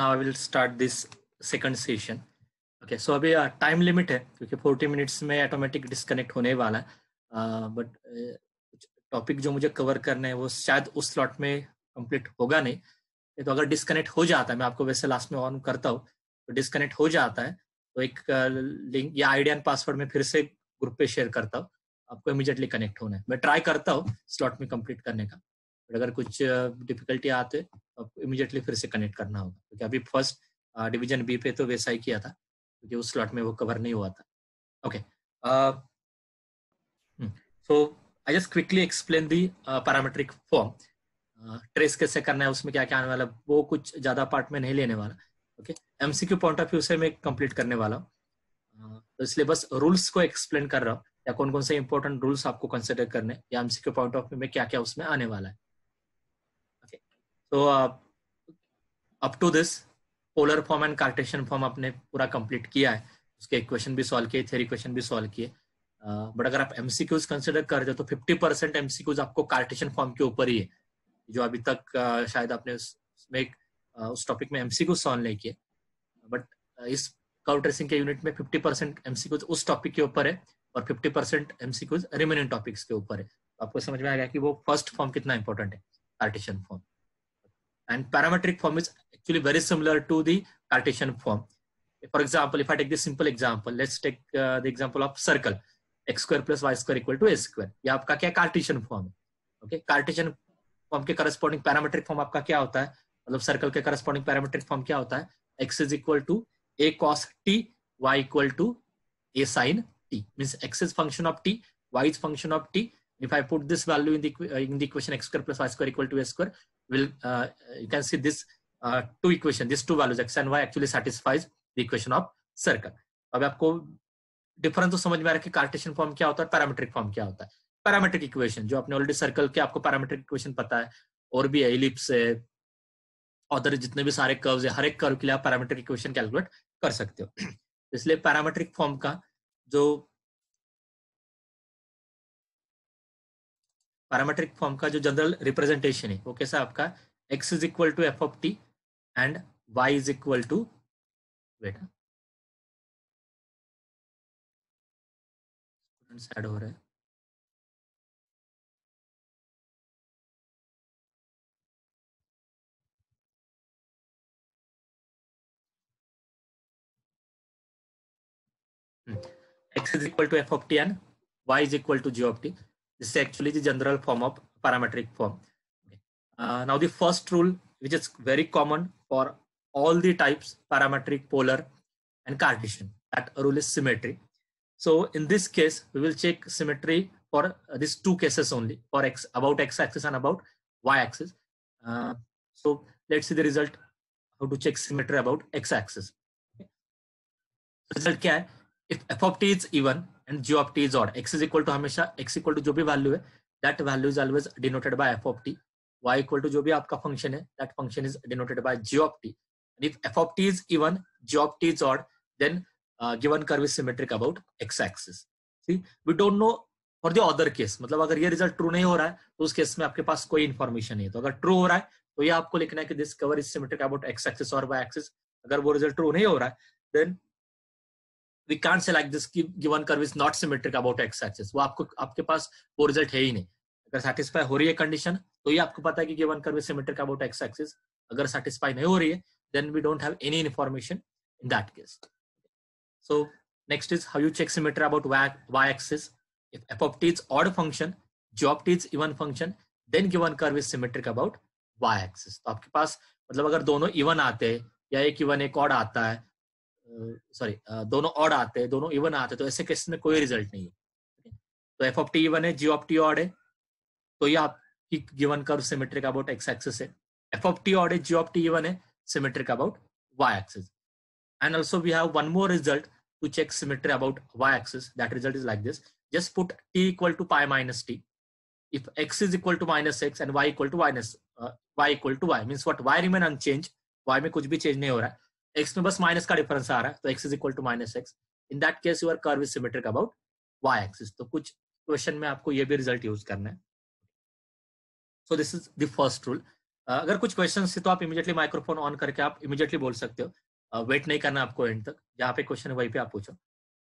now i will start this second session okay so अभी time uh, limit है क्योंकि forty minutes में automatic disconnect होने वाला है बट uh, टॉपिक uh, जो मुझे कवर करना है वो शायद उस स्लॉट में कंप्लीट होगा नहीं तो अगर डिस्कनेक्ट हो जाता है मैं आपको वैसे लास्ट में ऑन करता हूँ तो डिस्कनेक्ट हो जाता है तो एक लिंक या आईडी एंड पासवर्ड में फिर से ग्रुप पे शेयर करता हूँ आपको इमीडिएटली कनेक्ट होना है मैं ट्राई करता हूँ स्लॉट में कंप्लीट करने का बट अगर कुछ डिफिकल्टी आते तो इमिजिएटली फिर से कनेक्ट करना होगा क्योंकि अभी फर्स्ट डिवीजन बी पे तो वैसा ही किया था क्योंकि उस स्लॉट में वो कवर नहीं हुआ था okay so I just quickly explain the parametric form trace कैसे करना है उसमें क्या क्या आने वाला वो कुछ ज्यादा पार्ट में नहीं लेने वाला okay MCQ point of view से मैं कंप्लीट करने वाला हूँ uh, तो इसलिए बस रूल्स को एक्सप्लेन कर रहा हूँ या कौन कौन से इंपॉर्टेंट रूल्स आपको कंसिडर करने या एमसीक्यू पॉइंट ऑफ व्यू में क्या क्या उसमें आने वाला है तो up to this polar form and Cartesian form आपने पूरा कंप्लीट किया है उसके इक्वेशन भी सॉल्व किए थे क्वेश्चन भी सॉल्व किए बट uh, अगर आप एमसीक्यूज कंसिडर कर हो तो फिफ्टी परसेंट एमसीक्यूज आपको कार्टेशियन फॉर्म के ऊपर ही है जो अभी तक uh, शायद आपने उसमें uh, उस, टॉपिक में एमसीक्यू सॉल्व नहीं किए बट uh, इस कर्व ट्रेसिंग के यूनिट में फिफ्टी परसेंट एमसीक्यूज उस टॉपिक के ऊपर है और fifty percent MCQs remaining topics के ऊपर है तो आपको समझ में आ गया कि वो फर्स्ट फॉर्म कितना इंपॉर्टेंट है Cartesian form And parametric form is actually very similar to the Cartesian form. For example, if I take this simple example, let's take uh, the example of circle, x square plus y square equal to a square. ये आपका क्या Cartesian form है? Okay, Cartesian form के corresponding parametric form आपका क्या होता है? मतलब circle के corresponding parametric form क्या होता है? x is equal to a cos t, y equal to a sin t. Means x is function of t, y is function of t. If I put this value in the uh, in the equation x square plus y square equal to a square, will uh, you can see this uh, two equation, these two values x and y actually satisfies the equation of circle. अब आपको difference तो समझ में आ रहा है कि Cartesian form क्या होता है पैरामेट्रिक फॉर्म क्या होता है पैरामेट्रिक इक्वेशन जो आपने ऑलरेडी सर्कल के आपको पैरामेट्रिक इक्वेशन पता है और भी है इलिप्स है अदर जितने भी सारे कर्व्स है हर एक कर्व के लिए आप पैरामेट्रिक इक्वेशन कैलकुलेट कर सकते हो इसलिए पैरामेट्रिक फॉर्म का जो पैरामेट्रिक फॉर्म का जो जनरल रिप्रेजेंटेशन है वो कैसा आपका X is equal to F of T and Y is equal to बेटा स्टूडेंट्स ऐड हो रहे हैं hmm. x is equal to f of t and y is equal to g of t This is actually the general form of parametric form. Okay. Uh, now the first rule, which is very common for all the types, parametric, polar, and Cartesian, that rule is symmetry. So in this case, we will check symmetry for uh, these two cases only, for x about x-axis and about y-axis. Uh, so let's see the result, how to check symmetry about x-axis. Okay. Result kya hai? If f of t is even, and G of T is odd X is equal to हमेशा X equal to जो भी value है that value is always denoted by F of T Y equal to जो भी आपका function है that function is denoted by G of T and if F of T is even G of T is odd then given curve is symmetric about x axis see we don't no for the other case मतलब अगर ये result true नहीं हो रहा है तो उस case में आपके पास कोई इन्फॉर्मेशन नहीं है तो अगर ट्रू हो रहा है तो ये आपको लिखना है कि this curve is symmetric about x axis और वाई एक्सिस अगर वो रिजल्ट ट्रू नहीं हो रहा है then we can't say like this given curve is not symmetric about x axis वो आपको आपके पास वो रिजल्ट है ही नहीं अगर सेटिस्फाई हो रही है कंडीशन तो ये आपको पता है कि given curve is symmetric about x axis अगर सेटिस्फाई नहीं हो रही है then we don't have any information in that case so next is how you check symmetry about Y axis if F of of t is odd function g of t is even function then given curve is symmetric about y तो आपके पास मतलब अगर दोनों even आते हैं या एक even एक ऑड आता है सॉरी दोनों ऑड आते हैं दोनों इवन आते हैं तो ऐसे केस में कोई रिजल्ट नहीं है तो एफ ऑफ टी इवन है जी ऑफ टी ऑड है तो ये आप given curve symmetric about X axis है एफ ऑफ टी ऑड है जी ऑफ टी इवन है symmetric about Y axis and also we have one more result to check symmetry about Y axis that result is like this just put T equal to pi minus T if x is equal to minus X and Y equal to minus Y equal to Y means what Y remain unchange Y में कुछ भी change नहीं हो रहा है x में बस minus का डिफरेंस आ रहा है तो x is equal to minus x in that case your curve is symmetric about y axis तो कुछ क्वेश्चन में आपको ये भी रिजल्ट यूज करना है so this is the first rule अगर कुछ क्वेश्चन है तो आप इमीडिएटली माइक्रोफोन ऑन करके आप इमीडिएटली बोल सकते हो वेट uh, नहीं करना आपको एंड तक जहाँ पे क्वेश्चन है वहीं पे आप पूछो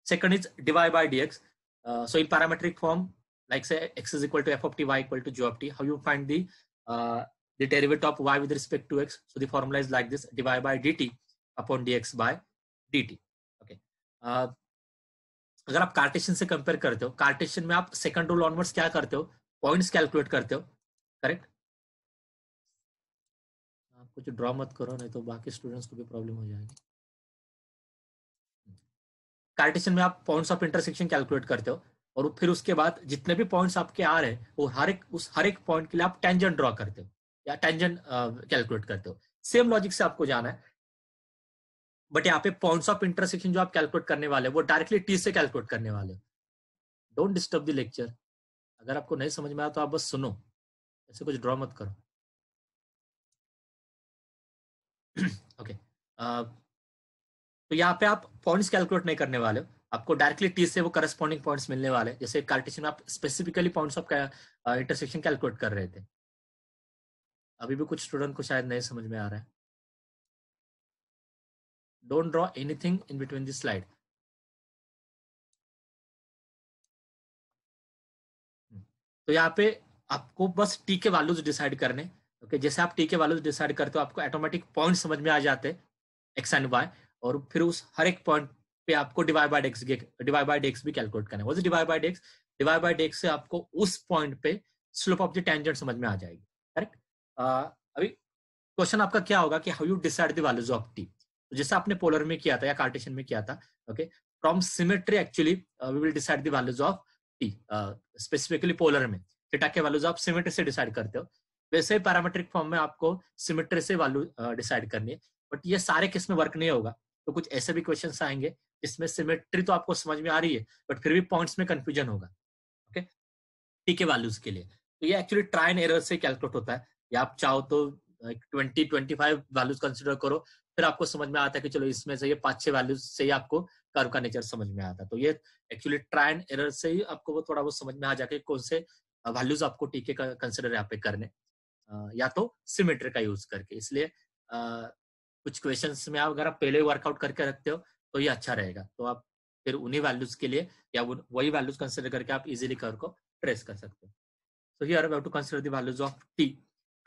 second is divide by d x so in parametric form like say x is equal to F of T Y equal to g of t how you find the uh, of y with respect to x so x formula is like this divide by d t upon dx by dt okay uh, अगर आप Cartesian से compare करते हो Cartesian में आप second role onwards क्या करते हो पॉइंट्स कैलकुलेट करते हो करेक्ट आप कुछ ड्रॉ मत करो नहीं तो बाकी स्टूडेंट्स को भी प्रॉब्लम हो जाएगी कार्टेशियन में आप पॉइंट्स ऑफ इंटरसेक्शन कैलकुलेट करते हो और फिर उसके बाद जितने भी पॉइंट्स आपके आ रहे हैं वो हर एक उस हर एक पॉइंट के लिए आप टेंजेंट ड्रॉ करते हो या टेंजेंट कैलकुलेट uh, करते हो सेम लॉजिक से आपको जाना है बट यहाँ पे पॉइंट्स ऑफ इंटरसेक्शन जो आप कैलकुलेट करने वाले वो डायरेक्टली टी से कैलकुलेट करने वाले डोंट डिस्टर्ब द लेक्चर अगर आपको नहीं समझ में आया तो आप बस सुनो ऐसे कुछ ड्रॉ मत करो ओके okay. uh, तो यहाँ पे आप पॉइंट्स कैलकुलेट नहीं करने वाले आपको डायरेक्टली टी से वो करस्पॉन्डिंग पॉइंट्स मिलने वाले जैसे कार्टेशियन में आप specifically points of intersection calculate कर रहे थे अभी भी कुछ स्टूडेंट को शायद नहीं समझ में आ रहा है Don't draw anything in between the slide. तो यहाँ पे आपको बस टी के वैल्यूज डिसाइड करने ओके जैसे आप टी के वैल्यूज डिसाइड करते हो आपको ऑटोमेटिक पॉइंट समझ में आ जाते हैं एक्स एंड वाई और फिर उस हर एक पॉइंट पे आपको divide by dx divide by dx भी कैलकुलेट करना है divide by dx divide by dx से आपको उस पॉइंट पे स्लोप ऑफ द टेंजेंट समझ में आ जाएगी करेक्ट अभी क्वेश्चन आपका क्या होगा कि how you decide the values of t जैसा आपने पोलर में किया था या कार्टेशन में किया था okay from symmetry actually we will decide the values of t specifically polar में थीटा के वैल्यूज आप सिमेट्री से डिसाइड करते हो वैसे ही पैरामेट्रिक फॉर्म में आपको सिमेट्री से वैल्यू डिसाइड uh, करनी है बट ये सारे केस में वर्क नहीं होगा तो कुछ ऐसे भी क्वेश्चन आएंगे जिसमें सिमेट्री तो आपको समझ में आ रही है बट फिर भी पॉइंट्स में कंफ्यूजन होगा ओके टी के वैल्यूज के लिए तो ये एक्चुअली ट्राइन एरर से कैलकुलेट होता है या आप चाहो तो twenty twenty five values consider करो फिर आपको समझ में आता है कि चलो इसमें से ये पांच छह वैल्यूज से ही आपको कर्व का नेचर समझ में आता है तो ये एक्चुअली ट्राई एंड एरर से ही आपको वो थोड़ा वो समझ में आ जाके कौन से वैल्यूज आपको टीके का कंसिडर यहाँ पे करने या तो सिमेट्री का यूज करके इसलिए कुछ क्वेश्चन में आप अगर आप पहले वर्कआउट करके रखते हो तो ये अच्छा रहेगा तो आप फिर उन्हीं वैल्यूज के लिए या वही वैल्यूज कंसिडर करके आप इजिली कर को ट्रेस कर सकते हो so here we have to consider the values of t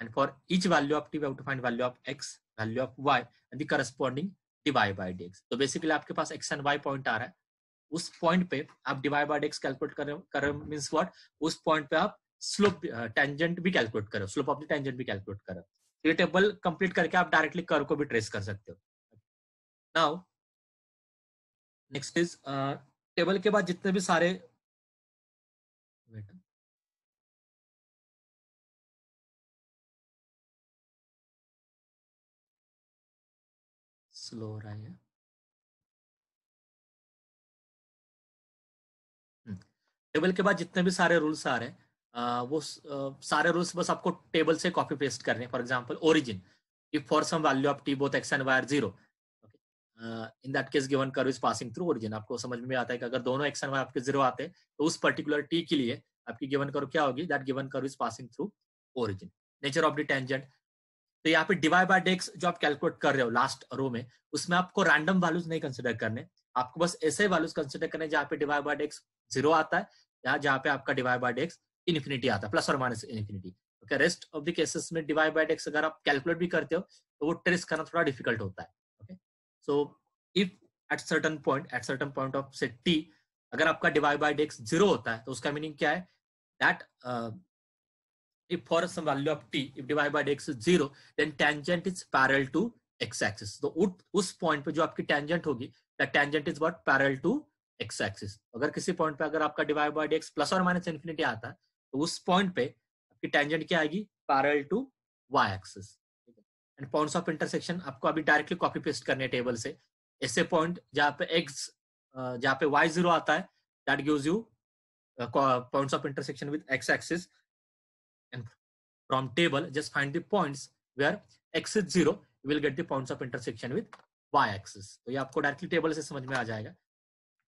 and for each value of t we have to find value of x value of y and the divide dy by dx तो basically आपके पास x and y point आ रहा है उस point पे आप dy by dx calculate कर रहे हो कर मींस व्हाट उस पॉइंट पे आप स्लोप टेंजेंट भी कैलकुलेट करो स्लोप ऑफ द टेंजेंट भी कैलकुलेट करो तो ये टेबल कंप्लीट करके आप डायरेक्टली कर्व को भी ट्रेस कर सकते हो नाउ नेक्स्ट इज टेबल के बाद जितने भी सारे स्लो हो रहा है हम्म, टेबल के बाद जितने भी सारे रूल्स आ रहे हैं वो सारे रूल्स बस आपको टेबल से कॉपी पेस्ट करने for example origin if for some value of t both x and y are zero in that case given curve is passing through origin आपको समझ में आता है कि अगर दोनों एक्स एंड वाई आपके जीरो आते हैं तो उस पर्टिकुलर टी के लिए आपकी गिवन कर्व क्या होगी that given curve is passing through origin nature of the tangent तो यहाँ पे डिवाइड बाय डेक्स जो आप कैलकुलेट कर रहे हो लास्ट रो में उसमें आपको रैंडम वैल्यूज नहीं कंसिडर करने आपको बस ऐसे वैल्यूज कंसिडर करने जहाँ पे डिवाइड बाय डेक्स जीरो आता है या जहाँ पे आपका डिवाइड बाय डेक्स इन्फिनिटी आता है प्लस और minus infinity okay rest of the cases में डिवाइड बाय डेक्स अगर आप कैलकुलेट भी करते हो तो वो ट्रेस करना थोड़ा डिफिकल्ट होता है okay so if at certain point at certain point of say t अगर आपका डिवाइड बाय डेक्स जीरो होता है तो उसका मीनिंग क्या है that if for some value of t, if divided by dx is zero, then tangent is parallel to x axis. तो उस पॉइंट पे जो आपकी tangent होगी, that tangent is what parallel to x axis. अगर किसी पॉइंट पे अगर आपका divided by dx प्लस और माइनस इन्फिनिटी आता है, तो उस पॉइंट पे आपकी tangent क्या आएगी? Parallel to y axis. And points of intersection आपको अभी डायरेक्टली कॉपी पेस्ट करने टेबल से ऐसे पॉइंट जहाँ पे एक्स जहाँ पे वाई जीरो आता है that gives you points of intersection with x axis and from table just find the points where x is zero you will get the points of intersection with y axis तो ये आपको directly table से समझ में आ जाएगा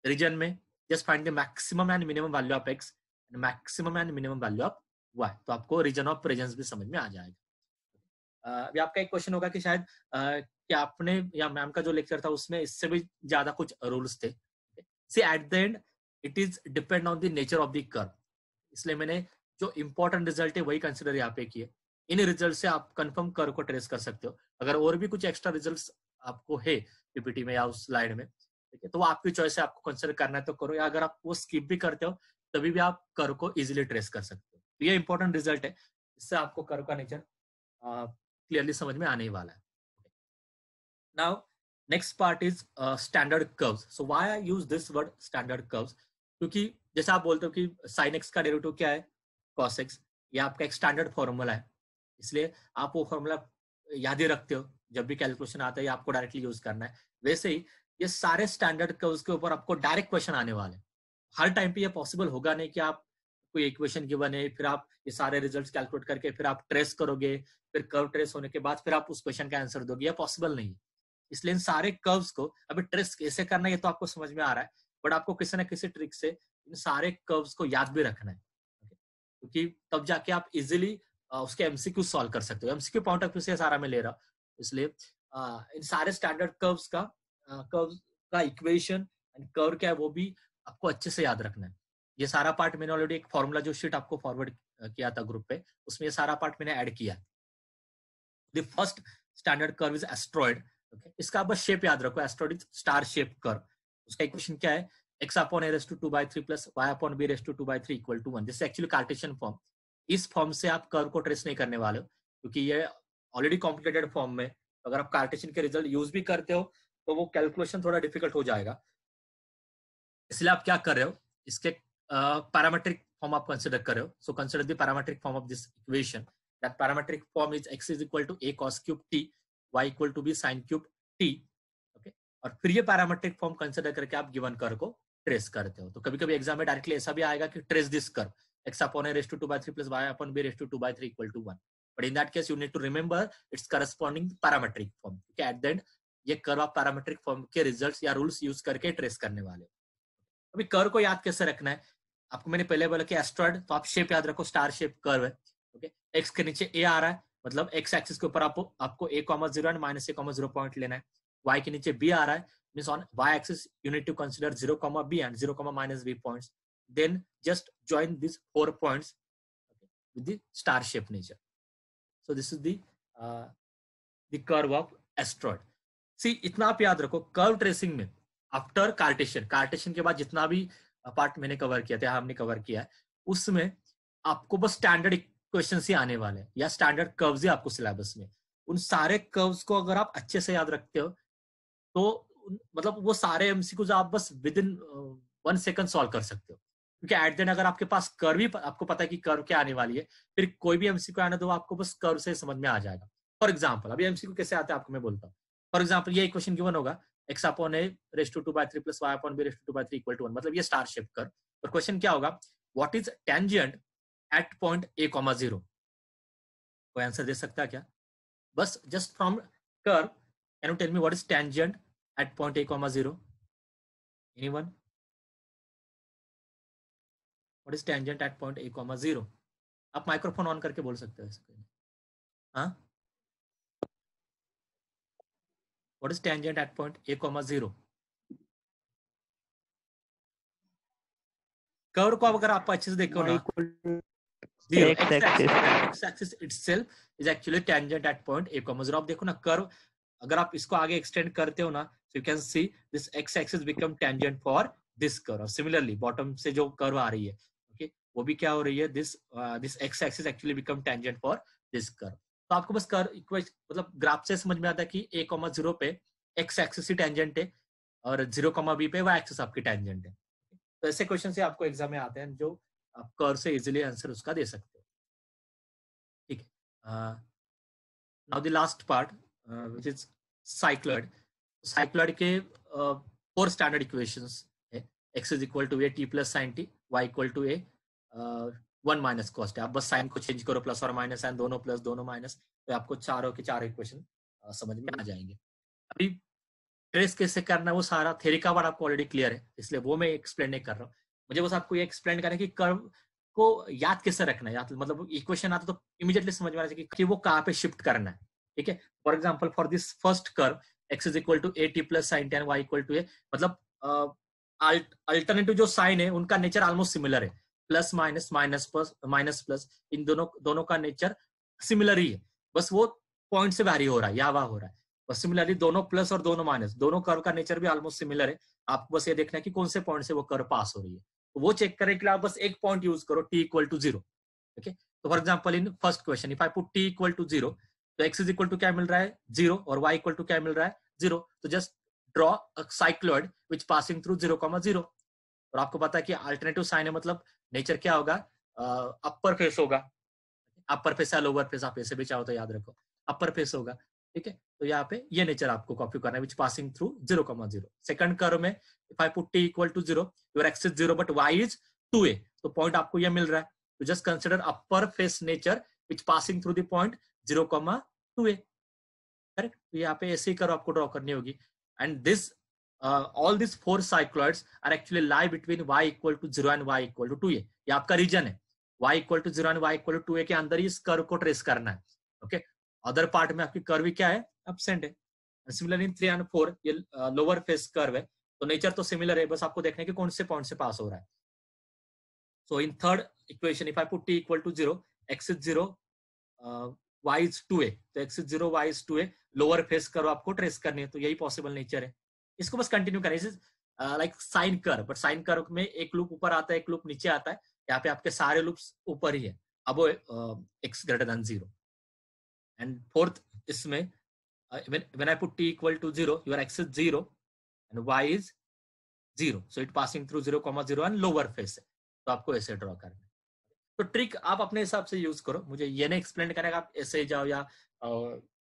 region में just find the maximum and minimum value of x and maximum and minimum value of y तो आपको रीजन ऑफ प्रेजेंस भी समझ में आ जाएगा अभी आपका एक क्वेश्चन होगा कि शायद कि आपने या मैम का जो लेक्चर था उसमें इससे भी ज्यादा कुछ रूल्स थे see at the end it is depend on the nature of the curve इसलिए मैंने जो इंपॉर्टेंट रिजल्ट है वही कंसिडर यहाँ पे किए इन रिजल्ट से आप कंफर्म कर को ट्रेस कर सकते हो अगर और भी कुछ एक्स्ट्रा रिजल्ट आपको है पीपीटी में या उस स्लाइड में ठीक है तो वो आपकी चॉइस है आपको कंसिडर करना है तो करो या अगर आप वो स्किप भी करते हो तभी भी आप कर को इजिली ट्रेस कर सकते हो तो ये इंपॉर्टेंट रिजल्ट है इससे आपको कर का नेचर क्लियरली समझ में आने ही वाला है now next part is standard curves so why I use this word standard curves क्योंकि जैसे आप बोलते हो कि साइनेक्स का डेरिवेटिव क्या है कॉस एक्स ये आपका एक स्टैंडर्ड फॉर्मूला है इसलिए आप वो फॉर्मूला याद ही रखते हो जब भी कैलकुलेशन आता है आपको डायरेक्टली यूज करना है वैसे ही ये सारे स्टैंडर्ड कर्व्स के ऊपर आपको डायरेक्ट क्वेश्चन आने वाले हर टाइम पे ये पॉसिबल होगा नहीं कि आप कोई इक्वेशन गिवन है फिर आप ये सारे रिजल्ट्स कैलकुलेट करके फिर आप ट्रेस करोगे फिर कर्व ट्रेस होने के बाद फिर आप उस क्वेश्चन का आंसर दोगे ये पॉसिबल नहीं है इसलिए इन सारे कर्व्स को अभी ट्रेस कैसे करना है ये तो आपको समझ में आ रहा है बट आपको किसी ना किसी ट्रिक से इन सारे कर्व्स को याद भी रखना है क्योंकि तब जाके आप इजिली उसके एमसीक्यू सॉल्व कर सकते हो एमसीक्यू पॉइंट ऑफ व्यू से सारा मैं ले रहा इसलिए इन सारे स्टैंडर्ड कर्व्स का कर्व का इक्वेशन एंड कर्व क्या है वो भी आपको अच्छे से याद रखना है ये सारा पार्ट मैंने ऑलरेडी एक फॉर्मूला जो शीट आपको फॉरवर्ड किया था ग्रुप पे उसमें ये सारा पार्ट मैंने ऐड किया the first standard curve is astroid इसका बस शेप याद रखो astroid is star shape curve उसका इक्वेशन क्या है x upon a raised to 2 by 3 plus y upon b raised to 2 by 3 equal to 1 is actually cartesian form इस form से आप कर्व को ट्रेस नहीं करने वाले हो क्योंकि ये ऑलरेडी कॉम्प्लिकेटेड फॉर्म में तो अगर आप कार्टेशियन के रिजल्ट यूज भी करते हो तो वो कैलकुलेशन थोड़ा डिफिकल्ट हो जाएगा इसलिए आप क्या कर रहे हो इसके पैरामेट्रिक फॉर्म आप कंसिडर कर रहे हो so consider the parametric form of this equation that parametric form is x is equal to a cos cube t Y equal to b sine cube t okay और फिर ये parametric form consider करके आप given कर को trace करते हो तो कभी कभी एग्जाम में डायरेक्टली ऐसा भी आएगा कि trace this curve x upon raise to two by three plus y upon b raise to two by three equal to one but in that case you need to remember its corresponding parametric form क्योंकि at the end ये curve आप parametric form के result या rules use करके trace करने वाले हो अभी कर को याद कैसे रखना है आपको मैंने पहले बोला कि एस्ट्रॉइड तो आप शेप याद रखो स्टार शेप कर्व है ओके एक्स के नीचे ए आ रहा है मतलब एक्स एक्सिस के ऊपर आपको आपको a comma zero and minus a comma zero point लेना है वाई के नीचे बी आ रहा है means on y-axis you need to consider 0 comma b and 0 comma minus b points then just join these four points okay, with the star shape nature so this is the uh, the curve of asteroid see itna aap yaad rakho curve tracing mein after cartesian cartesian ke baad jitna bhi part मैंने cover किया था हमने cover किया है उसमें आपको बस standard question ही आने वाले हैं या स्टैंडर्ड कर्व्स ही आपको सिलेबस में उन सारे कर्व्स को अगर आप अच्छे से याद रखते हो तो मतलब वो सारे एमसीक्यूज आप बस within one second solve कर सकते हो क्योंकि एट देन अगर आपके पास कर भी आपको पता है कि कर क्या आने वाली है फिर कोई भी एमसीक्यू आने दो आपको बस कर से समझ में आ जाएगा फॉर एग्जाम्पल अभी एमसीक्यू कैसे आते हैं आपको मैं बोलता हूँ फॉर एग्जाम्पल ये क्वेश्चन गिवन होगा x upon a raise to two by three plus y upon b raise to two by three equal to one मतलब ये स्टार शेप कर और क्वेश्चन क्या होगा what is tangent at point a comma zero कोई answer दे सकता है क्या बस just from curve can you tell me what is tangent at point a comma 0 anyone what is tangent at point a comma 0 आप microphone on करके बोल सकते हो इसको हाँ what is tangent at point a comma 0 curve को अगर आप अच्छे से देखो ना zero x axis itself is actually tangent at point a comma zero आप देखो ना कर्व अगर आप इसको आगे एक्सटेंड करते हो ना तो you can see this x axis become tangent for this curve similarly bottom से जो कर्व आ रही है ओके वो भी क्या हो रही है this this x axis actually become tangent for this curve तो आपको बस कर मतलब ग्राफ से समझ में आता है कि ए कॉमा जीरो पे एक्स एक्सिस ही टेंजेंट है और जीरो कॉमा बी पे वाई एक्सिस आपकी टेंजेंट है तो ऐसे क्वेश्चन से आपको एग्जाम में आते हैं जो आप कर से इजिली आंसर उसका दे सकते हो ठीक है now the last part uh, is cycloid cycloid के four standard equation x is equal to a t plus sine t Y equal to a one minus cos t है आप बस साइन को चेंज करो प्लस और माइनस साइन दोनों plus दोनों minus तो आपको चारों के चार इक्वेशन समझ में आ जाएंगे अभी ट्रेस कैसे करना है वो सारा थेरी का वर्ड आपको ऑलरेडी क्लियर है इसलिए वो मैं एक्सप्लेन नहीं कर रहा हूँ मुझे बस आपको ये एक्सप्लेन करना है कि कर्व को याद कैसे रखना है याद मतलब इक्वेशन आता तो इमीडिएटली समझ में आ जाए कि वो कहाँ पे शिफ्ट करना है ठीक है for example for this first curve x is equal to a t plus sine ten y equal to a मतलब अल्टरनेटिव जो साइन है उनका नेचर ऑलमोस्ट सिमिलर है plus minus minus plus minus plus इन दोनों दोनों का नेचर सिमिलर ही है बस वो पॉइंट से वैरी हो रहा है या वाह हो रहा है बस सिमिलरली दोनों प्लस और दोनों माइनस दोनों कर्व का नेचर भी ऑलमोस्ट सिमिलर है आपको बस ये देखना है कि कौन से पॉइंट से वो कर्व पास हो रही है तो वो चेक करने के लिए आप बस एक पॉइंट यूज करो t equal to zero for example in first question if I put T equal to zero तो एक्स इज इक्वल टू क्या मिल रहा है जीरो और वाई इक्वल टू क्या मिल रहा है जीरो तो just draw cycloid which passing through zero comma zero और आपको पता है कि अल्टरनेटिव साइन है मतलब नेचर क्या होगा अपर फेस होगा अपर फेस या लोअर फेस आप ऐसे भी चाहो तो याद रखो अपर फेस होगा ठीक है तो यहाँ पे ये नेचर आपको कॉपी करना है which passing through zero comma zero second curve में if I put T equal to zero your x is zero but y is two a तो पॉइंट आपको ये मिल रहा है तो just consider upper face nature which passing through the point zero comma two a correct तो यहाँ पे ऐसे ही कर आपको ड्रॉ करनी होगी and this all this four cycloids are actually lie between y equal to zero and Y equal to two a ये आपका रीजन है y equal to zero and Y equal to two a के अंदर ही इस curve को trace करना है okay other part में आपकी कर्व क्या है एबसेंट है similar in three and four ये लोअर फेस कर्व है तो नेचर तो सिमिलर है बस आपको देखने के कौन से पॉइंट से पास हो रहा है so in third equation if I put T equal to zero x is zero y is 2a तो x is 0 y is 2a lower face करो आपको ट्रेस करने है तो यही पॉसिबल नेचर है इसको बस कंटिन्यू करना like sine curve but sine curve में एक लूप ऊपर आता है एक लूप नीचे आता है यहाँ पे आपके सारे लूप्स ऊपर ही है अब x greater than zero and fourth इसमें when I put t equal to 0, your x is 0 and y is 0. So it passing through 0, 0 and lower face. तो आपको ऐसे ड्रॉ करना तो ट्रिक आप अपने हिसाब से यूज करो मुझे ये नहीं एक्सप्लेन करना आप ऐसे ही जाओ या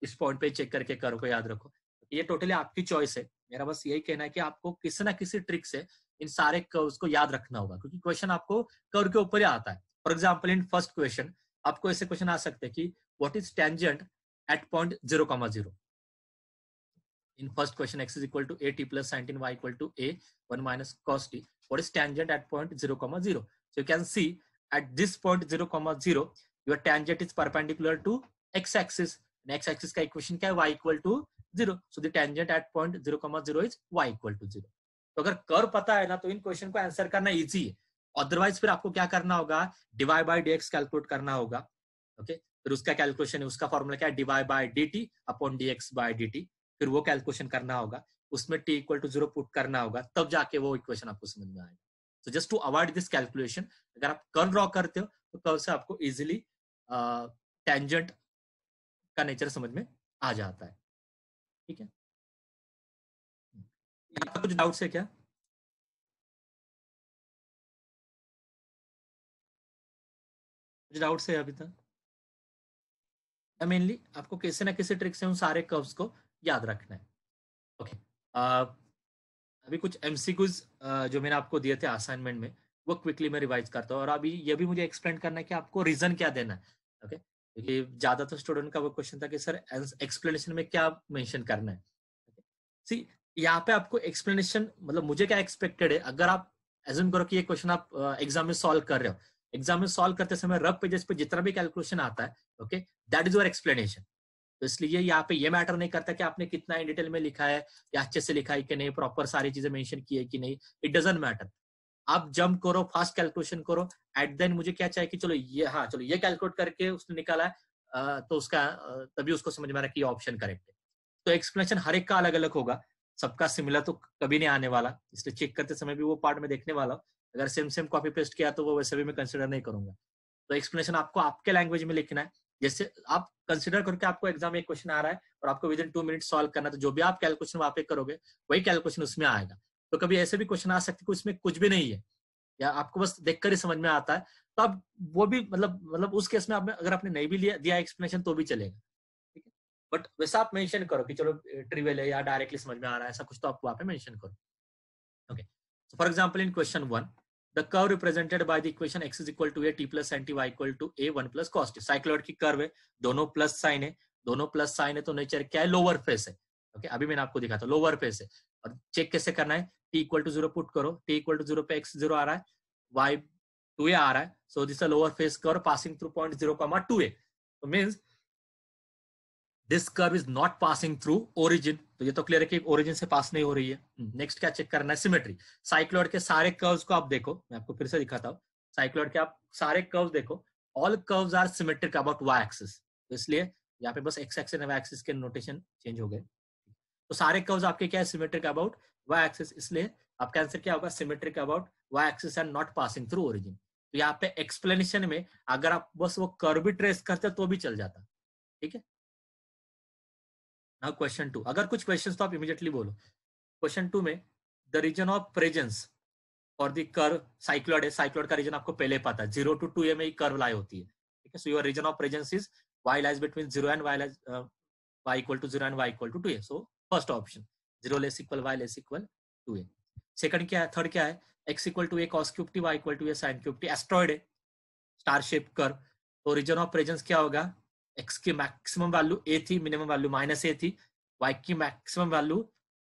इस पॉइंट पे चेक करके करो को याद रखो ये टोटली आपकी चॉइस है मेरा बस यही कहना है कि आपको किसी ना किसी ट्रिक से इन सारे कर्व्स को याद रखना होगा क्योंकि क्वेश्चन आपको कर्व के ऊपर ही आता है for example in first question आपको ऐसे क्वेश्चन आ सकते हैं कि what is tangent at point zero comma zero in first question x is equal to a t plus nineteen y equal to a one minus cos t what is tangent at point zero comma zero so you can see at this point 0 comma 0 your tangent is perpendicular to x-axis and x-axis ka equation kya hai y equal to zero so the tangent at point 0 comma 0 is y equal to zero तो अगर कर पता है ना तो इन question को answer करना इजी है अदरवाइज फिर आपको क्या करना होगा divide by d x calculate करना होगा ओके okay? फिर उसका कैलकुलेशन है उसका फॉर्मूला क्या है divide by d upon d x by फिर वो कैलकुलेशन करना होगा उसमें t equal to zero put करना होगा तब जाके वो इक्वेशन आपको समझ में आएगा so just to avoid this calculation अगर आप कर्व ड्रॉ करते हो तो कर्व से आपको इजिली टेंजेंट का नेचर समझ में आ जाता है ठीक है कुछ डाउट्स है क्या कुछ डाउट्स है अभी तक मेनली आपको किसी ना किसी ट्रिक से उन सारे कर्व्स को याद रखना है ओके okay. uh, अभी कुछ एमसीक्यूज जो मैंने आपको दिए थे असाइनमेंट में वो क्विकली मैं रिवाइज करता हूँ और अभी ये भी मुझे एक्सप्लेन करना है कि आपको रीजन क्या देना है ओके क्योंकि ज्यादातर स्टूडेंट का वो क्वेश्चन था कि सर एक्सप्लेनेशन में क्या मेंशन करना है सी यहाँ पे आपको एक्सप्लेनेशन मतलब मुझे क्या एक्सपेक्टेड है अगर आप एज्यूम करो कि ये क्वेश्चन आप एग्जाम में सॉल्व कर रहे हो एग्जाम में सॉल्व करते समय रफ पेजेस पे जितना भी कैलकुलेशन आता है okay that is your explanation तो इसलिए यहाँ पे ये मैटर नहीं करता कि आपने कितना इन डिटेल में लिखा है या अच्छे से लिखा है कि नहीं प्रॉपर सारी चीजें मेंशन की है कि नहीं इट डजेंट मैटर आप जंप करो फास्ट कैलकुलेशन करो एट देन मुझे क्या चाहिए कि चलो ये हाँ चलो ये कैलकुलेट करके उसने निकाला है तो उसका तभी उसको समझ में आ रहा है कि ऑप्शन करेक्ट है तो एक्सप्लेनेशन हर एक का अलग अलग होगा सबका सिमिलर तो कभी नहीं आने वाला इसलिए चेक करते समय भी वो पार्ट में देखने वाला हूँ अगर सेम सेम कॉपी पेस्ट किया तो वो वैसे भी मैं कंसिडर नहीं करूंगा तो एक्सप्लेनेशन आपको आपके लैंग्वेज में लिखना है जैसे आप कंसिडर करके आपको एग्जाम में एक क्वेश्चन आ रहा है और आपको within two minute solve करना तो जो भी आप कैलकुलेशन वहां पे करोगे वही कैलकुलेशन उसमें आएगा तो कभी ऐसे भी क्वेश्चन आ सकते हैं उसमें कुछ भी नहीं है या आपको बस देखकर ही समझ में आता है तो आप वो भी मतलब मतलब उस केस में आपने अगर आपने नहीं भी लिया दिया एक्सप्लेनेशन तो भी चलेगा ठीक है बट वैसा आप मेंशन करो कि चलो ट्रिवेल है या डायरेक्टली समझ में आ रहा है ऐसा कुछ तो आप वहाँ पे मेंशन करो okay for example in question one the curve represented by the equation x is equal to a t plus n t y equal to a one plus cos t Cycloid की curve है दोनों plus sign है दोनों plus sign है तो nature क्या है lower face है ओके okay, अभी मैंने आपको दिखा था लोअर फेस है और चेक कैसे करना है t equal to zero put करो t इक्वल टू जीरो पे x जीरो आ रहा है y टू ए आ रहा है so this lower face curve passing through point zero comma two a means this curve is not passing through origin तो ये तो क्लियर है कि ओरिजिन से पास नहीं हो रही है नेक्स्ट hmm. क्या चेक करना है सिमेट्री साइक्लॉइड के सारे कर्व्स को आप देखो मैं आपको फिर से दिखाता हूँ साइक्लॉइड के आप सारे कर्व्स देखो all curves are symmetric about Y axis तो इसलिए यहाँ पे बस एक्स एक्सिस वाई एक्सिस के नोटेशन चेंज हो गए तो सारे कर्व्स आपके क्या है सिमेट्रिक अबाउट वाई एक्सिस इसलिए आपका आंसर क्या होगा symmetric about Y axis and not passing through origin तो यहाँ पे एक्सप्लेनेशन में अगर आप बस वो कर्व भी ट्रेस करते तो भी चल जाता ठीक है हाँ क्वेश्चन टू अगर कुछ क्वेश्चन तो आप इमिडिएटली बोलो क्वेश्चन टू में द रीजन ऑफ प्रेजेंस और द कर्व साइक्लॉड है साइक्लॉड का रीजन आपको पहले पता है जीरो टू टू ए में कर्व लाई होती है ठीक है so your region of presence is y lies between zero and y lies y equal to zero and Y equal to two a so first option zero less equal y less equal to a second क्या है third क्या है x equal to a cos cube t Y equal to a sine cube t astroid है star shape तो region of presence क्या होगा x की maximum value ए थी मिनिमम वैल्यू माइनस ए थी वाई की मैक्सिमम वैल्यू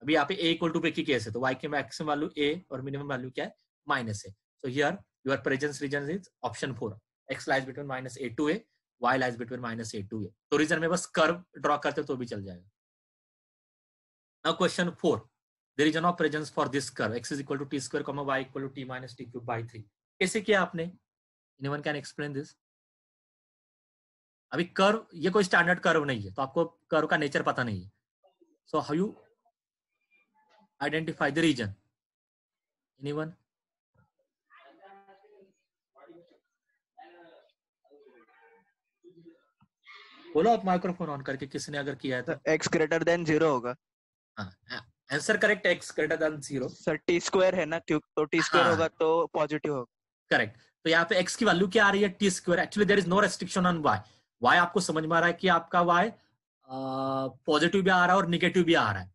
अभी यहाँ पे ए इक्वल टू पे की केस है तो वाई की मैक्सिमम वैल्यू ए और मिनिमम वैल्यू क्या है minus a so here your presence region is option four x lies between minus a to a y lies between minus a to a तो region में बस curve draw करते तो भी चल जाएगा now question four the region of presence for this curve x is equal to t square comma y equal to t minus t cube by three कैसे किया आपने एनीवन कैन एक्सप्लेन दिस अभी curve ये कोई standard curve नहीं है तो आपको कर्व का नेचर पता नहीं है so how you identify the region anyone बोलो आप माइक्रोफोन ऑन करके किसने अगर किया है तो एक्स ग्रेटर देन जीरो होगा answer correct x greater than zero sir t square है ना क्यों तो टी स्क्वायर हाँ। होगा तो पॉजिटिव होगा करेक्ट तो यहाँ पे एक्स की वैल्यू क्या आ रही है t square actually there is no restriction on y y आपको समझ में आ रहा है कि आपका वाई पॉजिटिव भी आ रहा है और निगेटिव भी आ रहा है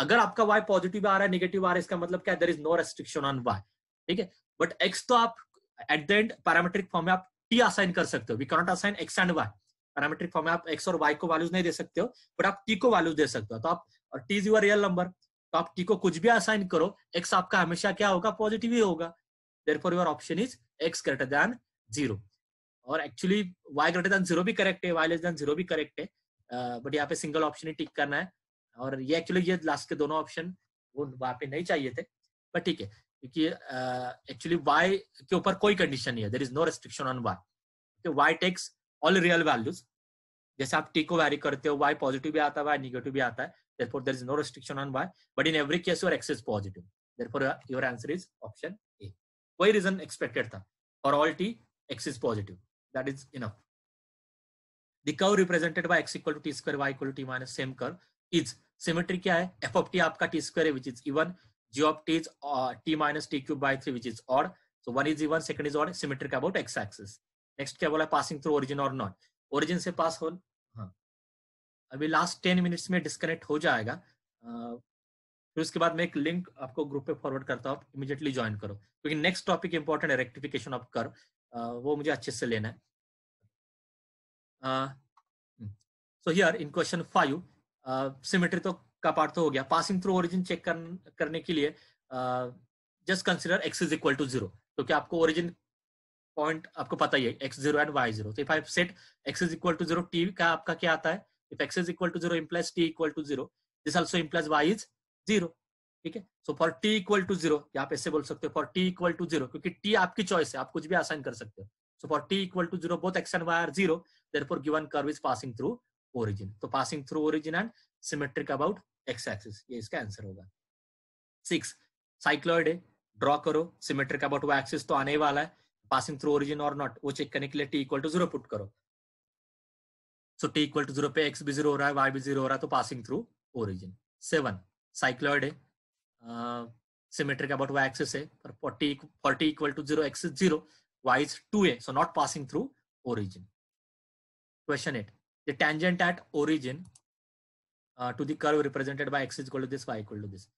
अगर आपका वाई पॉजिटिव आ रहा है निगेटिव आ रहा है इसका मतलब क्या there is no restriction on y ठीक है बट एक्स तो आप at the end parametric form में आप टी असाइन कर सकते हो we cannot assign x and y parametric form में आप एक्स और वाई को वैल्यूज नहीं दे सकते हो बट आप टी को वैल्यूज दे सकते हो तो आप t is your real number तो आप टी को कुछ भी असाइन करो एक्स आपका हमेशा क्या होगा पॉजिटिव ही होगा therefore your option is x greater than zero और actually y greater than zero भी करेक्ट है वाई लेस देन जीरो भी करेक्ट है बट यहाँ पे सिंगल ऑप्शन ही टिक करना है और ये एक्चुअली ये लास्ट के दोनों ऑप्शन वो वहां पे नहीं चाहिए थे बट ठीक है क्योंकि एक्चुअली वाई के ऊपर कोई कंडीशन नहीं है there is no restriction on y y takes all real values जैसे आप टी को वैरी करते हो वाई पॉजिटिव भी आता है वाई निगेटिव भी आता है therefore there is no restriction on y but in every case your x is positive therefore your answer is option a कोई रीजन एक्सपेक्टेड था for all t x is positive that is enough the curve represented by x equal to t square y equal to t minus same curve is symmetry kya hai f of t आपका t square है which is even g of t is uh, t minus t cube by 3 which is odd so one is even second is odd symmetric about x axis next क्या बोला passing through origin or not origin से pass हो हाँ अभी last 10 minutes में disconnect हो जाएगा uh, फिर उसके बाद मैं एक लिंक आपको ग्रुप पे फॉरवर्ड करता हूँ इमीडिएटली ज्वाइन करो क्योंकि नेक्स्ट टॉपिक इंपॉर्टेंट है रेक्टिफिकेशन ऑफ कर्व वो मुझे अच्छे से लेना है so here in question five symmetry तो का पार्ट तो हो गया पासिंग थ्रू ओरिजिन चेक कर, करने के लिए just consider x is equal to zero क्योंकि आपको ओरिजिन पॉइंट आपको पता ही है x zero and y zero if I set x is equal to zero t का आपका क्या आता है if x is equal to zero implies t equal to zero this also implies y is zero ठीक है so for t equal to zero आप ऐसे बोल सकते हो for t equal to zero क्योंकि टी आपकी चॉइस है आप कुछ भी आसान कर सकते हो so for t equal to zero both x and y are zero therefore given curve is passing through origin तो passing through origin and symmetric about x axis ये इसका आंसर होगा सिक्स साइक्लॉइड है draw करो symmetric about Y axis तो आने वाला है पासिंग थ्रू ओरिजिन और नॉट वो चेक करने के लिए t equal to zero put करो so t equal to zero पे एक्स भी जीरो हो रहा है वाई भी जीरो हो रहा है तो passing through origin seven cycloid है symmetric about y axis है पर 40 40 equal to 0 x is 0 y is 2a so not passing through origin question 8 the tangent at origin uh, to the curve represented by x is equal to this y equal to this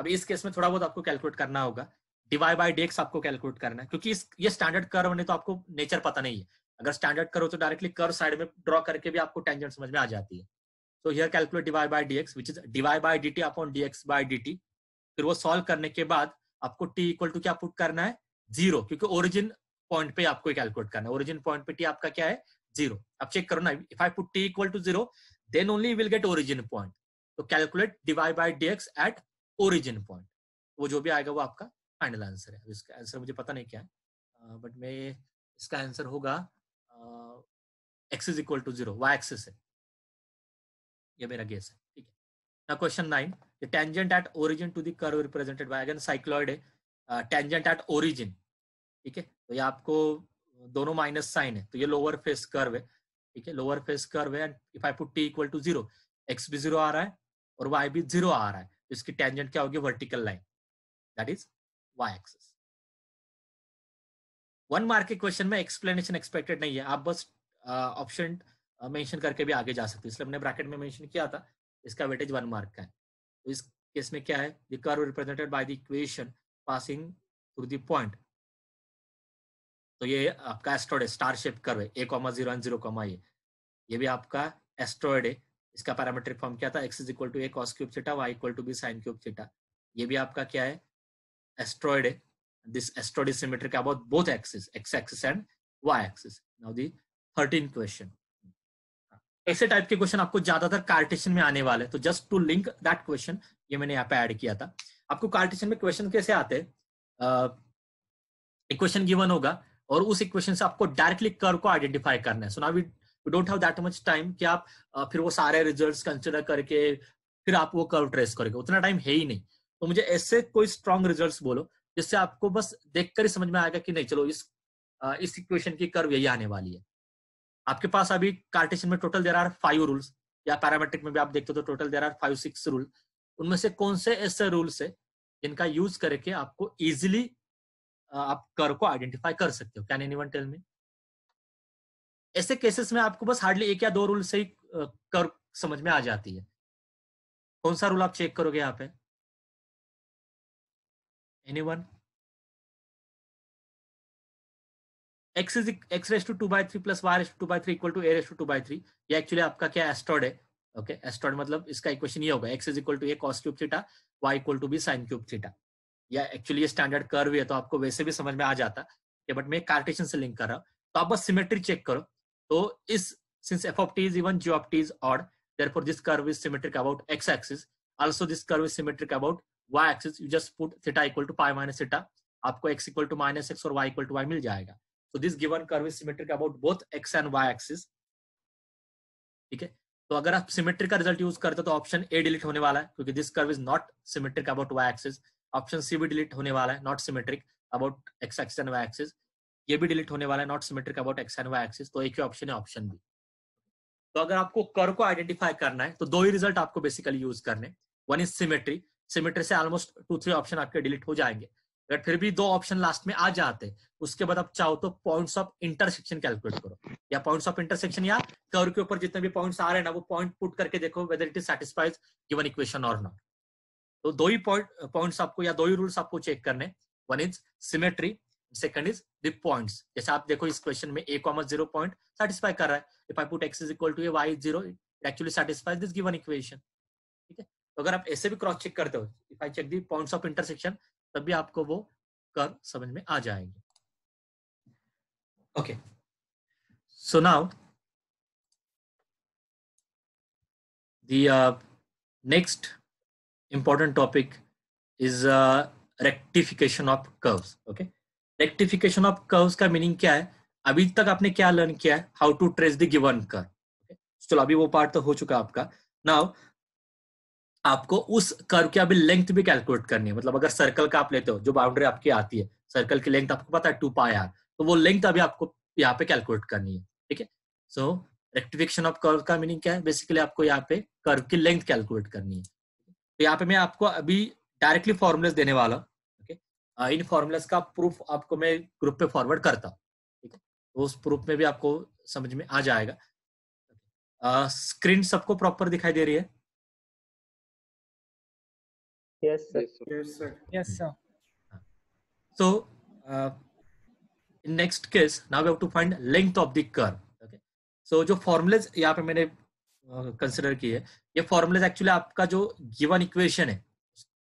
अब इस case में थोड़ा बहुत आपको calculate करना होगा डिवाई by डेक्स आपको calculate करना है क्योंकि इस ये स्टैंडर्ड कर्व नहीं तो आपको नेचर पता नहीं है अगर स्टैंडर्ड कर्व तो डायरेक्टली कर्व साइड में ड्रॉ करके भी आपको टेंजेंट समझ में आ जाती है so here calculate dy by dx which is dy by d t upon dx by d t फिर वो सॉल्व करने के बाद आपको टी इक्वल टू क्या पुट करना है जीरो क्योंकि ओरिजिन पॉइंट पे आपको कैलकुलेट करना है ओरिजिन पॉइंट पे टी आपका क्या है जीरो अब चेक करो ना if I put T equal to zero then only will get origin point तो calculate divide by d x at origin point वो जो भी आएगा वो आपका फाइनल आंसर है इसका आंसर मुझे पता नहीं क्या है बट uh, मैं इसका आंसर होगा x is equal to zero y axis है ये मेरा गेस है ठीक है ना question nine the tangent at origin to the curve represented by again cycloid है uh, tangent at origin ठीक है तो ये आपको दोनों माइनस साइन है तो ये लोअर फेस कर्व है ठीक है लोअर फेस कर्व है if I put T equal to zero x भी जीरो आ रहा है और वाई भी जीरो आ रहा है तो इसकी टेंजेंट क्या होगी vertical line that is y axis one mark के क्वेश्चन में एक्सप्लेनेशन एक्सपेक्टेड नहीं है आप बस ऑप्शन uh, मेंशन uh, करके भी आगे जा सकते हो इसलिए हमने ब्रैकेट में मेंशन किया था इसका वेटेज वन मार्क का है इस केस में क्या है the curve represented by the equation passing through the point तो ये आपका एस्ट्रॉइड है स्टार शेप कर्व है a comma zero and zero comma ये ये भी आपका एस्ट्रॉइड है इसका पैरामेट्रिक फॉर्म क्या था x is equal to a cos cube theta y equal to b sine cube theta ये भी आपका क्या है एस्ट्रॉइड है this astroid is symmetric about both axes, x axis and y axis. Now the 13th question. ऐसे type के question आपको ज्यादातर कार्टेशन में आने वाले तो just to link that question ये मैंने यहाँ पे ऐड किया था आपको कार्टेशन में क्वेश्चन कैसे आते हैं इक्वेशन गिवन होगा और उस इक्वेशन से आपको डायरेक्टली कर को आइडेंटिफाई करना है so now we don't have that much time कि आप फिर वो सारे रिजल्ट्स कंसिडर करके फिर आप वो कर्व ट्रेस करोगे उतना टाइम है ही नहीं तो मुझे ऐसे कोई स्ट्रॉन्ग रिजल्ट बोलो जिससे आपको बस देखकर ही समझ में आएगा कि नहीं चलो इस इस इक्वेशन की कर्व यही आने वाली है आपके पास अभी कार्टेशन में total there are five rules या पैरामेट्रिक में भी आप देखते हो तो total there are five six rule उनमें से कौन से ऐसे रूल्स है जिनका यूज करके आपको इजिली आप कर को आइडेंटिफाई कर सकते हो कैन वन टेल मी ऐसे केसेस में आपको बस हार्डली एक या दो रूल से ही कर समझ में आ जाती है कौन सा रूल आप चेक करोगे यहाँ पे anyone x is x raise to two by three plus y raise two by three equal to a raise to two by three ये एक्चुअली आपका क्या एस्टॉड है ओके okay? एस्टॉड मतलब इसका इक्वेशन ये होगा x is equal to a cos cube theta y equal to b sine cube theta या actually ये स्टैंडर्ड कर्व है तो आपको वैसे भी समझ में आ जाता है बट मैं कार्टेशियन से लिंक कर रहा हूँ तो आप बस सिमेट्री चेक करो तो इस since f of t is even g of t is odd therefore this curve is symmetric about x axis also this curve is symmetric about y axis you just put theta equal to pi minus theta आपको x equal to minus x और y equal to y मिल जाएगा so this given curve is symmetric about both x and y axis ठीक है तो अगर आप symmetric का रिजल्ट यूज करते तो ऑप्शन ए डिलीट होने वाला है क्योंकि this curve is not symmetric about Y axis option c भी डिलीट होने वाला है not symmetric about x x and y axis ये भी डिलीट होने वाला है not symmetric about x and y axis तो एक ही ऑप्शन है ऑप्शन बी तो अगर आपको कर्व को आइडेंटिफाई करना है तो दो ही रिजल्ट आपको बेसिकली यूज करने वन इज सिमेट्री सिमेट्री से ऑलमोस्ट टू थ्री ऑप्शन आपके डिलीट हो जाएंगे अगर फिर भी दो ऑप्शन लास्ट में आ जाते उसके बाद आप चाहो तो पॉइंट्स ऑफ इंटरसेक्शन कैलकुलेट करो या पॉइंट्स ऑफ इंटरसेक्शन या कर्व के ऊपर जितने भी पॉइंट्स आ रहे हैं ना वो पॉइंट पुट करके देखो whether it is satisfies given equation और नॉट तो दो ही पॉइंट पॉइंट्स आपको या दो ही रूल्स आपको चेक करने one is symmetry second is the points जैसे आप देखो इस क्वेश्चन में a comma zero point satisfy कर रहा है if I put x is equal to a y zero actually satisfies this given equation ठीक है तो अगर आप ऐसे भी क्रॉस चेक करते हो if I check the points of intersection तब भी आपको वो कर समझ में आ जाएंगे okay so now next important topic is rectification of curves okay rectification of curves का मीनिंग क्या है अभी तक आपने क्या लर्न किया है how to trace the given curve चलो अभी वो पार्ट तो हो चुका आपका नाउ आपको उस कर्व की अभी लेंथ भी कैलकुलेट करनी है मतलब अगर सर्कल का आप लेते हो जो बाउंड्री आपकी आती है सर्कल की लेंथ आपको पता है टू पाई आर तो वो लेंथ अभी आपको यहाँ पे कैलकुलेट करनी है ठीक है सो रेक्टिफिकेशन ऑफ कर्व का मीनिंग क्या है बेसिकली आपको यहाँ पे कर्व की लेंथ कैलकुलेट करनी है तो यहाँ पे मैं आपको अभी डायरेक्टली फॉर्मुलेस देने वाला हूँ ओके इन फॉर्मुलेस का प्रूफ आपको मैं ग्रुप पे फॉरवर्ड करता हूँ ठीक है तो उस प्रूफ में भी आपको समझ में आ जाएगा स्क्रीन सबको प्रॉपर दिखाई दे रही है yes sir yes sir yes sir so uh, next case now we have to find length of the curve okay so जो formulas यहाँ पे मैंने कंसिडर uh, ये फॉर्मुलेज एक्चुअली आपका जो गिवन इक्वेशन है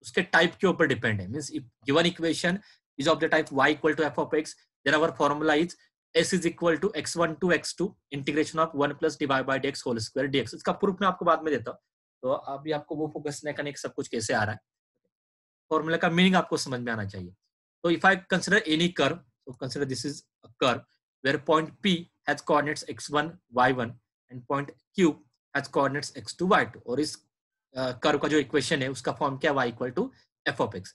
उसके टाइप के ऊपर डिपेंड है means given equation is of the type y equal to F of x then our formula is s is equal to x1 to x2 integration of 1 plus divide by dx whole square dx इसका proof मैं आपको बाद में देता हूँ तो अभी आपको वो फोकस नहीं करने सब कुछ कैसे आ रहा है फॉर्मूला का मीनिंग आपको समझ में आना चाहिए तो if I consider any curve so consider this is a curve where point p has coordinates x1 y1 and point q has coordinates x2 y2 और इस कर्व का जो इक्वेशन है उसका फॉर्म क्या y equal to f of x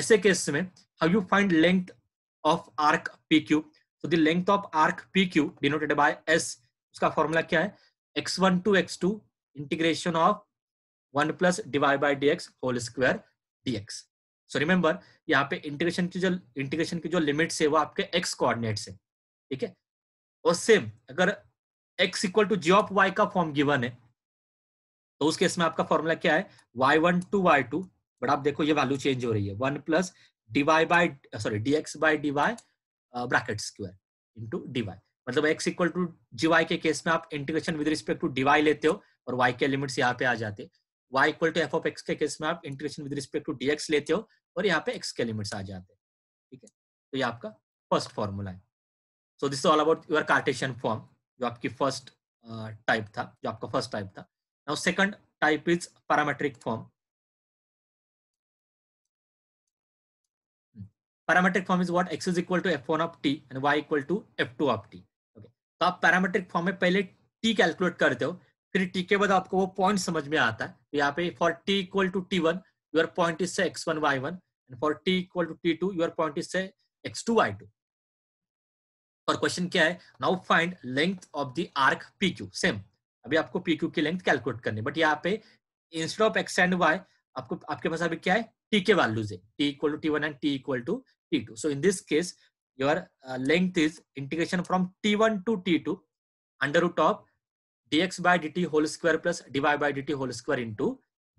ऐसे case में how you find length of arc pq so the length of arc pq denoted by s उसका फार्मूला क्या है x1 to x2 integration of 1 plus divide by dx whole square dx so remember यहाँ पे integration की जो integration की जो limits है वो आपके एक्स कोऑर्डिनेट से ठीक है और सेम अगर x equal to g of y का फॉर्म गिवन है तो उस केस में आपका फॉर्मूला क्या है y one to y two but आप देखो ये वैल्यू चेंज हो रही है one plus dy by sorry d x by d y bracket square into d y मतलब x equal to g y के केस में आप integration with respect to d y लेते हो और वाई के लिमिट्स यहाँ पे आ जाते y equal to F of x के केस में आप integration with respect to dx लेते हो और यहाँ पे x के लिमिट्स आ जाते हैं ठीक है तो ये आपका फर्स्ट फॉर्मूला है so this all about your Cartesian form जो आपकी फर्स्ट टाइप uh, था जो आपका फर्स्ट टाइप था now second type is parametric form parametric form is what x is equal to f1 of t and y equal to f2 of t okay तो आप parametric form में पहले t calculate करते हो फिर T के बाद आपको वो पॉइंट समझ में आता है तो यहाँ पे for t equal to t one your point is say x one y one and for t equal to t two your point is say x two y two और क्वेश्चन क्या है now find length of the arc p q same अभी आपको p q की length calculate करनी but यहाँ पे instead of x and y आपको आपके पास अभी क्या है टी के वैल्यूज है t equal to t one and t equal to t two so in this case your length is integration from t one to t two under root of dx by dt whole square plus dy by dt whole square into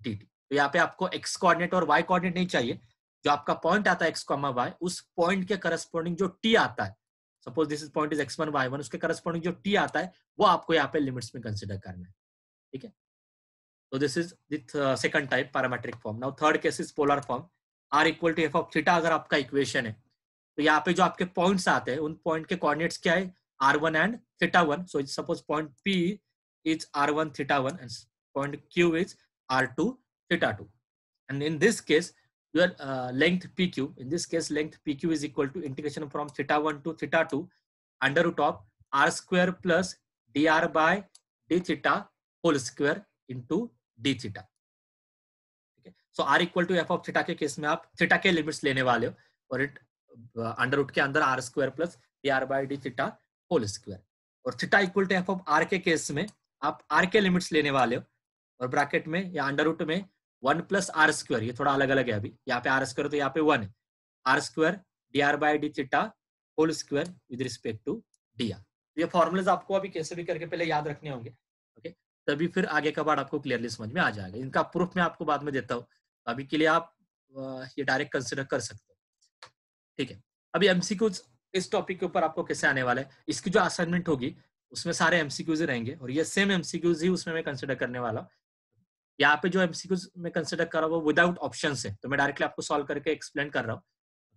dt तो यहाँ पे आपको x coordinate और y coordinate नहीं चाहिए जो आपका point आता है x y उस पॉइंट के करस्पॉन्डिंग जो t आता है suppose this is point is x1 y1 उसके करस्पॉन्डिंग जो t आता है वो आपको यहाँ पे लिमिट्स में कंसिडर करना है ठीक है तो this is second type parametric form now third case is polar form r equal to F of theta अगर आपका इक्वेशन है तो यहाँ पे जो आपके पॉइंट्स आते हैं उन पॉइंट के कॉर्डिनेट्स क्या है r one and theta one so suppose point p is r1 theta 1 and point q is r2 theta 2 and in this case your uh, length pq in this case length pq is equal to integration from theta 1 to theta 2 under root of r square plus dr by d theta whole square into d theta okay so r equal to f of theta ke case mein aap theta ke limits lene wale ho और it uh, under root ke andar r square plus dr by d theta whole square और theta equal to F of r के case में आप are के limits लेने वाले हो और ब्रैकेट में या अंडर रूट में वन प्लस आर स्क्वायर ये थोड़ा अलग अलग है अभी यहाँ पे आर स्क्वायर तो यहाँ पे वन है r square d r by d theta whole square with respect to d r ये फॉर्मुलेज आपको अभी कैसे भी करके पहले याद रखने होंगे ओके तभी फिर आगे का बार आपको क्लियरली समझ में आ जाएगा इनका प्रूफ मैं आपको बाद में देता हूँ तो अभी के लिए आप ये डायरेक्ट कंसिडर कर सकते हो ठीक है अभी एमसीक्यूज इस टॉपिक के ऊपर आपको कैसे आने वाला है इसकी जो असाइनमेंट होगी उसमें सारे एमसीक्यूज रहेंगे और ये सेम एमसीक्यूज ही उसमें मैं कंसिडर करने वाला हूँ यहाँ पे जो एमसीक्यूज मैं कंसिडर कर रहा हूँ वो विदाउट ऑप्शन है तो मैं डायरेक्टली आपको सॉल्व करके एक्सप्लेन कर रहा हूँ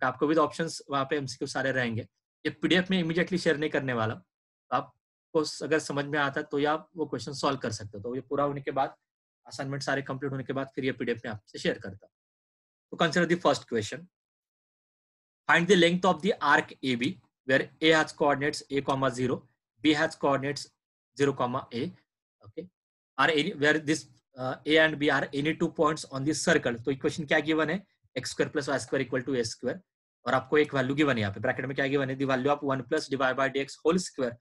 तो आपको विद ऑप्शन वहाँ पे एमसीक्यू सारे रहेंगे ये पीडीएफ में इमीडिएटली शेयर नहीं करने वाला तो आपको अगर समझ में आता तो या वो क्वेश्चन सॉल्व कर सकते हो तो ये पूरा होने के बाद असाइनमेंट सारे कंप्लीट होने के बाद फिर ये पीडीएफ में आपसे शेयर करता तो consider the first question find the length of the arc a b where a has coordinates a comma zero b has coordinates 0 comma a okay are any where this uh, a and b are any two points on this circle तो equation क्या given है x square plus y square equal to a square और आपको एक value given है यहाँ पे bracket में क्या गिवन है the value of one plus divide by d x whole square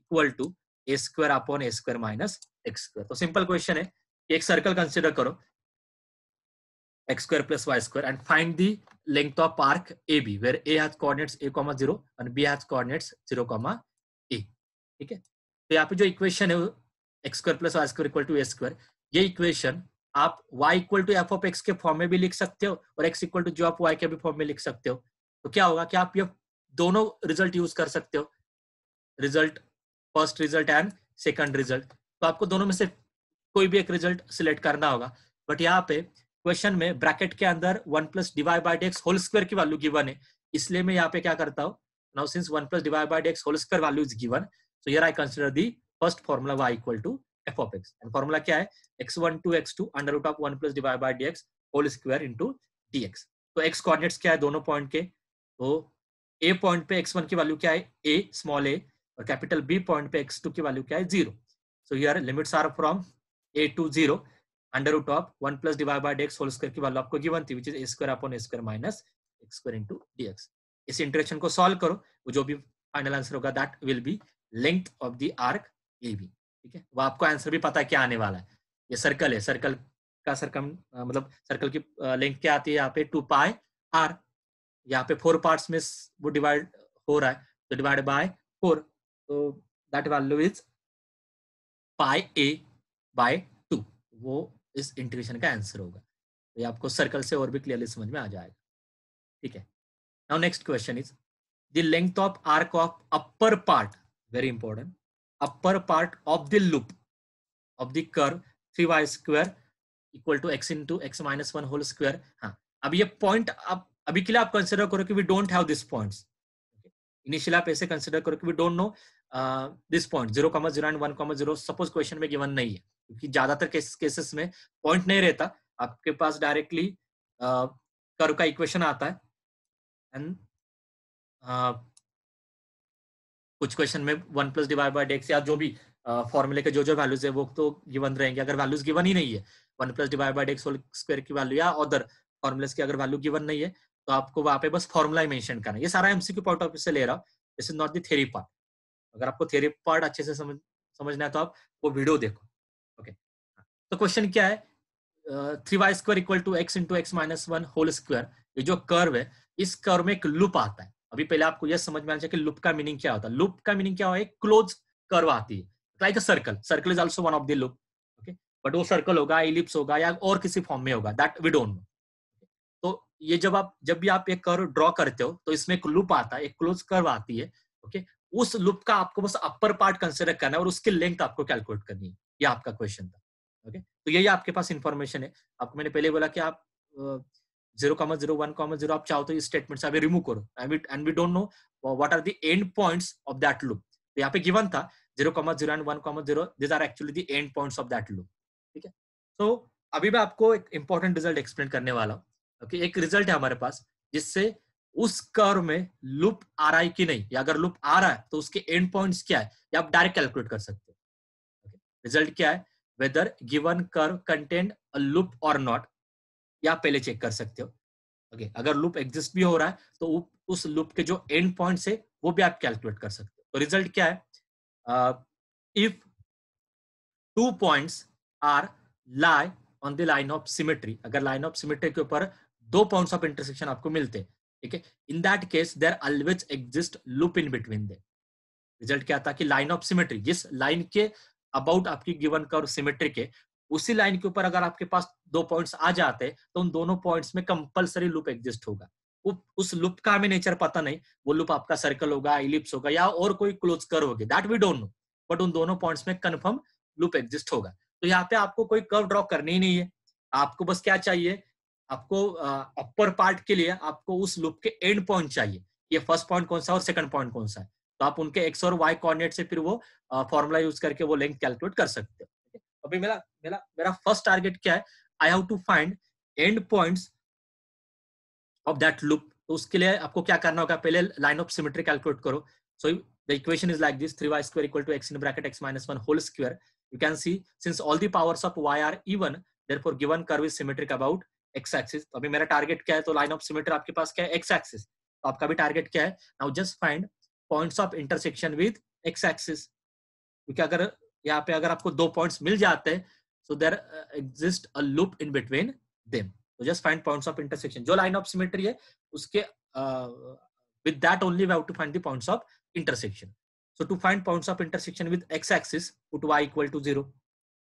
equal to a square upon a square minus x square तो सिंपल क्वेश्चन है एक सर्कल कंसिडर करो x square plus y square and find the length of arc AB where A has coordinates A comma 0 and B has coordinates 0 comma ठीक है तो यहाँ पे जो इक्वेशन है x square plus y square equal to a square ये equation आप y equal to F of x के फॉर्म में भी लिख सकते हो और x इक्वल टू जो आप वाई के भी फॉर्म में लिख सकते हो तो क्या होगा कि आप ये दोनों रिजल्ट यूज कर सकते हो result first result and second result तो आपको दोनों में से कोई भी एक रिजल्ट सिलेक्ट करना होगा बट यहाँ पे क्वेश्चन में ब्रैकेट के अंदर one plus divide by d x whole square की वैल्यू गिवन है इसलिए मैं यहाँ पे क्या करता हूँ now since one plus divide by d x whole square value is given So here I consider the first formula y equal to f of x. And formula kya hai x1 to x2 under root of 1 plus divided by dx whole square into dx. so x coordinates क्या है दोनों point के? so a point pe x1 ki value kya hai a small a aur capital b point pe x2 ki value kya hai zero So here limits are from a to zero under root of 1 plus divided by dx whole square ki value aapko given thi which is a square upon a square minus x square into dx. इस interaction को solve करो जो भी final answer होगा that will be length of the arc a b ठीक है वो आपको आंसर भी पता है क्या आने वाला है ये सर्कल है सर्कल का सर्कम मतलब सर्कल की लेंथ क्या आती है यहाँ पे टू पाए आर यहाँ पे फोर पार्ट्स में वो डिवाइड हो रहा है तो डिवाइड बाय फोर तो that value is pi a by two वो इस इंटीग्रेशन का आंसर होगा तो ये आपको सर्कल से और भी क्लियरली समझ में आ जाएगा ठीक है now next question is the length of arc of upper part very important upper part of the loop of the curve 3y square equal to x into x minus 1 whole square ha ab ye point आप अभी के लिए आप consider करो कि we don't have this points initial आप ऐसे consider करो कि we don't know this point zero comma zero and one comma zero suppose question में गिवन नहीं है क्योंकि ज्यादातर केसेस में पॉइंट नहीं रहता आपके पास डायरेक्टली कर्व uh, का इक्वेशन आता है एंड कुछ क्वेश्चन में one plus divide by dx या जो भी फॉर्मूले के जो जो वैल्यूज है वो तो गिवन रहेंगे अगर वैल्यूज गिवन ही नहीं है one plus divide by dx whole की वैल्यू या अदर फॉर्मुलेस की अगर वैल्यू गिवन नहीं है तो आपको वहाँ पे बस फॉर्मुला ही मेंशन करना है ये सारा एमसीक्यू पॉइंट ऑफ व्यू से ले रहा हूँ this is not the theory part अगर आपको थेरी पार्ट अच्छे से समझ समझना है तो आप वो वीडियो देखो ओके तो क्वेश्चन क्या है three y square equal to x into x minus one whole square ये जो कर्व है इस कर्व में एक लूप आता है अभी पहले आपको यह समझ में आना चाहिए कि लूप का मीनिंग क्या होता है लूप का मीनिंग क्या हो एक क्लोज कर्व आती है like a circle circle is also one of the loop okay but वो सर्कल होगा इलिप्स होगा या और किसी फॉर्म में होगा दैट वी डोंट नो तो ये जब आप जब भी आप एक कर्व ड्रॉ करते हो तो इसमें एक लूप आता है एक क्लोज कर्व आती है ओके okay? उस लूप का आपको बस अपर पार्ट कंसिडर करना है और उसकी लेंथ आपको कैलकुलेट करनी है ये आपका क्वेश्चन था ओके okay? तो यही आपके पास इन्फॉर्मेशन है आपको मैंने पहले बोला कि आप zero comma zero one comma zero आप चाहो तो इस स्टेटमेंट से अभी रिमूव करो and and we don't know what are the end points of that loop तो यहाँ पे गिवन था zero comma zero and one comma zero these are actually the end points of that loop ठीक है तो अभी मैं आपको एक इंपॉर्टेंट रिजल्ट एक्सप्लेन करने वाला हूँ okay, एक रिजल्ट है हमारे पास जिससे उस कर्व में लूप आ रहा है कि नहीं या अगर लूप आ रहा है तो उसके एंड पॉइंट्स क्या है या आप डायरेक्ट कैलकुलेट कर सकते हो रिजल्ट क्या है whether given curve content loop और नॉट या आप पहले चेक कर सकते हो ओके okay, अगर लूप एग्जिस्ट भी हो रहा है तो उस लूप के जो एंड पॉइंट है वो भी आप कैलकुलेट कर सकते हो तो रिजल्ट क्या है if two points are lie on the line of symmetry अगर लाइन ऑफ सिमेट्री के ऊपर दो पॉइंट्स ऑफ इंटरसेक्शन आपको मिलते हैं ठीक है in that case there always exist loop in between the result क्या था कि लाइन ऑफ सिमेट्री जिस लाइन के अबाउट आपकी गिवन कर्व सिमेट्रिक है उसी लाइन के ऊपर अगर आपके पास दो पॉइंट्स आ जाते तो उन दोनों पॉइंट्स में कंपलसरी लूप एग्जिस्ट होगा उस लूप का हमें नेचर पता नहीं वो लूप आपका सर्कल होगा इलिप्स होगा या और कोई क्लोज कर होगी that we don't know but उन दोनों पॉइंट्स में कन्फर्म लूप एग्जिस्ट होगा तो यहाँ पे आपको कोई कर्व ड्रॉ करनी ही नहीं है आपको बस क्या चाहिए आपको अपर पार्ट के लिए आपको उस लूप के एंड पॉइंट चाहिए ये फर्स्ट पॉइंट कौन सा और सेकंड पॉइंट कौन सा है तो आप उनके एक्स और वाई कोऑर्डिनेट से फिर वो फॉर्मूला यूज करके वो लेंथ कैलकुलेट कर सकते हो अभी मेरा मेरा मेरा फर्स्ट टारगेट क्या है I have to find end points of that loop तो उसके लिए आपको क्या करना होगा पहले लाइन ऑफ सिमेट्री कैलकुलेट करो so the equation is like this 3y square equal to x in bracket x minus 1 whole square you can see since all the powers of y are even therefore given curve is symmetric about x axis तो अभी मेरा target क्या है तो line of symmetry आपके पास क्या है x axis तो आपका भी टारगेट क्या है now just find points of intersection with x axis क्योंकि अगर यहाँ पे अगर आपको दो पॉइंट्स मिल जाते हैं so there uh, exist a loop in between them so just find points of intersection jo line of symmetry hai uske uh, with that only we have to find the points of intersection so to find points of intersection with x axis put y equal to 0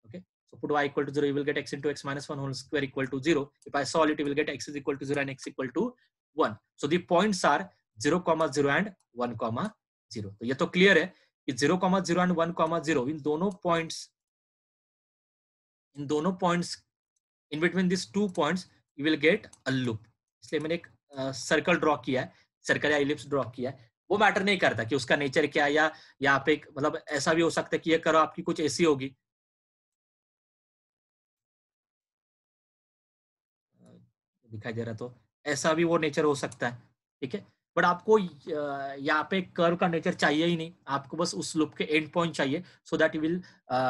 okay so put y equal to 0 you will get x into x minus 1 whole square equal to 0 if i solve it you will get x is equal to 0 and x equal to 1 so the points are 0 comma 0 and 1 comma 0 so ye to clear hai ki 0 comma 0 and 1 comma 0 in dono points इन दोनों points in between this two points you will get a loop इसलिए मैंने एक circle draw किया है circle या ellipse draw किया है वो मैटर नहीं करता कि उसका नेचर क्या या यहाँ पे मतलब ऐसा भी हो सकता है कि ये करो आपकी कुछ ऐसी होगी दिखाई दे रहा तो ऐसा भी वो नेचर हो सकता है ठीक है बट आपको यहाँ पे कर्व का नेचर चाहिए ही नहीं आपको बस उस लुप के एंड पॉइंट चाहिए so that you will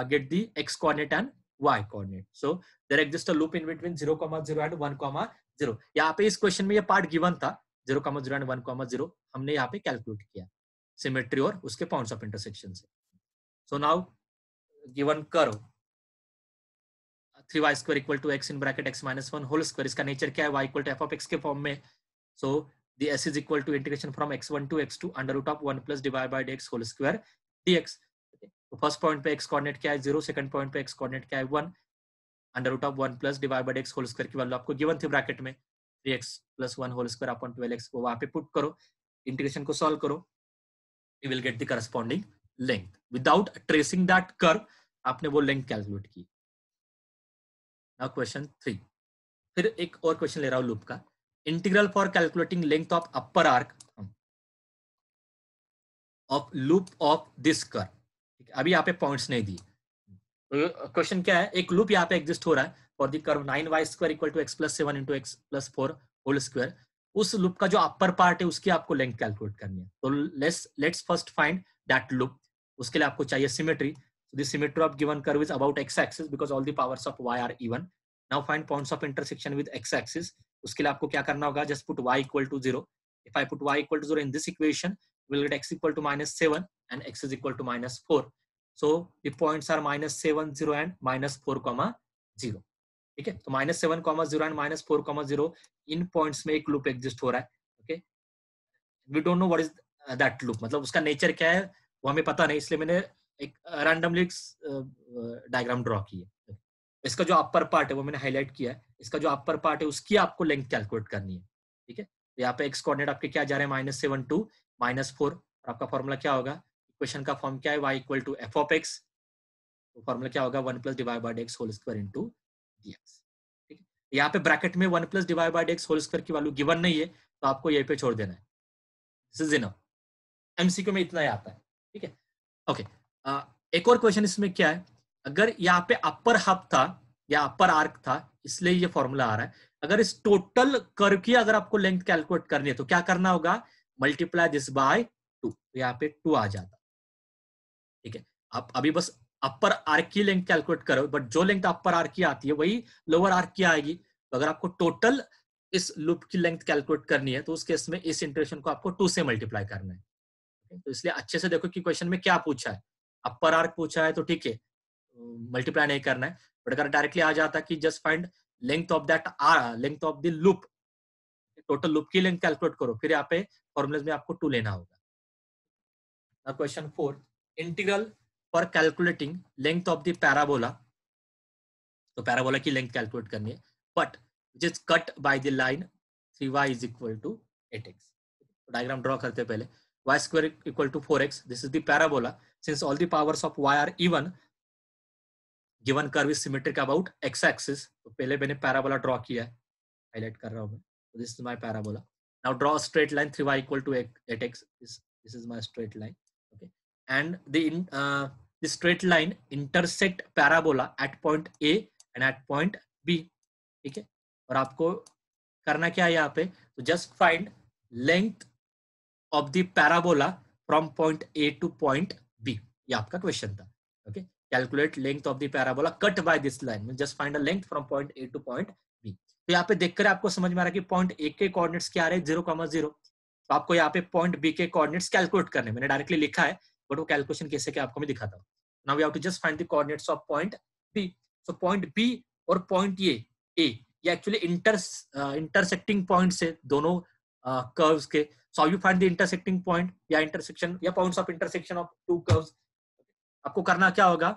get the x coordinate and y coordinate. So there exists a loop in between 0, comma 0 and 1, comma 0. यहाँ पे इस क्वेश्चन में ये पार्ट गिवन था 0, comma 0 and 1, comma 0 हमने यहाँ पे कैलकुलेट किया सिमेट्री और उसके पॉइंट्स ऑफ इंटरसेक्शन से so now given curve three y square equal to x in bracket x minus one whole square इसका नेचर क्या है y equal to F of x के फॉर्म में so the S is equal to integration from x one to x two under root of one plus divide by d x whole square d x first point पे x coordinate क्या है zero second point पे x coordinate क्या है one under root of one plus divide by x whole square की value आपको given थी bracket में three x plus one whole square upon twelve x को वहां पे पुट करो इंटीग्रेशन को सॉल्व करो you will get the corresponding length without tracing that कर आपने वो लेंथ कैलकुलेट की नाउ क्वेश्चन थ्री फिर एक और क्वेश्चन ले रहा हूँ लूप का integral for calculating length of upper arc of loop of this curve अभी यहाँ पे पॉइंट्स नहीं दिए क्वेश्चन हम्म। क्या है एक लूप यहाँ पे एग्जिस्ट हो रहा है for the curve nine y square equal to x plus seven into x plus four whole square उस लूप का जो अपर पार्ट है उसकी आपको लेंथ कैलकुलेट करनी है तो let's let's first find that loop उसके लिए आपको चाहिए symmetry symmetry of given curve is about x axis because all the powers of y are even now find points of intersection with x axis उसके लिए आपको क्या करना होगा just put y equal to zero if I put y equal to zero in this equation will get x equal to minus seven and x is equal to minus four. So the points are minus seven zero and minus four comma zero. ठीक है तो minus seven comma zero and minus four comma zero इन points में एक loop exist हो रहा है okay we don't know what is that loop मतलब उसका नेचर क्या है वो हमें पता नहीं इसलिए मैंने एक रैंडमली डायग्राम ड्रॉ की है इसका जो अपर पार्ट है वो मैंने हाईलाइट किया है इसका जो अपर पार्ट है उसकी आपको लेंथ कैलकुलेट करनी है ठीक है तो यहाँ पे एक्स कोऑर्डिनेट आपके क्या जा रहे हैं minus seven to minus four आपका फॉर्मूला क्या होगा क्वेश्चन का फॉर्म क्या है y equal to F of x तो फॉर्मूला क्या होगा one plus divide by x whole square into d x ठीक है यहाँ पे ब्रैकेट में one plus divide by x whole square की वैल्यू गिवन नहीं है तो आपको यही पे छोड़ देना है दिस इज इनफ एमसीक्यू में इतना ही आता है ठीक है ओके एक और क्वेश्चन इसमें क्या है अगर यहाँ पे अपर हाफ था या अपर आर्क था इसलिए ये फॉर्मूला आ रहा है अगर इस टोटल कर्व की अगर आपको लेंथ कैलकुलेट करनी है तो क्या करना होगा मल्टीप्लाई दिस बाय टू यहाँ पे टू आ जाता ठीक है आप अभी बस अपर आर की लेंथ कैलकुलेट करो बट जो लेंथ अपर आर की आती है वही लोअर आर की आएगी तो अगर आपको टोटल इस लूप की लेंथ कैलकुलेट करनी है तो उस केस में इस इंटरेशन को आपको टू से मल्टीप्लाई करना है तो इसलिए अच्छे से देखो कि क्वेश्चन में क्या पूछा है अपर आर्क पूछा है तो ठीक है मल्टीप्लाई नहीं करना है बट अगर डायरेक्टली आ जाता कि just find length of that arc length of the loop total loop की लेंथ कैलकुलेट करो फिर यहाँ पे फॉर्मुलेज में आपको टू लेना होगा question four integral for calculating length of the parabola तो पैराबोला की लेंथ कैलकुलेट करनी है but which is cut by the line three y is equal to eight x diagram draw करते पहले y square equal to four x this is the parabola since all the powers of y are even given curve is symmetric about x axis तो पहले मैंने parabola draw किया है highlight कर रहा हूँ मैं this is my parabola now draw straight line three y equal to eight x this is my straight line and the uh, the straight line intersect parabola at point A and at point B ठीक है और आपको करना क्या है यहाँ पे तो just find length of the parabola from point A to point B ये आपका क्वेश्चन था okay calculate length of the parabola cut by this line just find length from point A to point B तो यहाँ पे देखकर आपको समझ में आ रहा कि पॉइंट ए के कोऑर्डिनेट्स क्या आ रहे हैं जीरो कॉमर जीरो तो आपको यहाँ पे पॉइंट बी के कोऑर्डिनेट्स कैलकुलेट करने मैंने डायरेक्टली लिखा है बट वो कैलकुलेशन कैसे क्या आपको मैं दिखाता हूँ now you have to just find the coordinates of point B so point B और पॉइंट ए ए ये एक्चुअली इंटर इंटरसेक्टिंग पॉइंट है दोनों कर्व्स uh, के so you find the intersecting point या इंटरसेक्शन या points of intersection of two curves आपको करना क्या होगा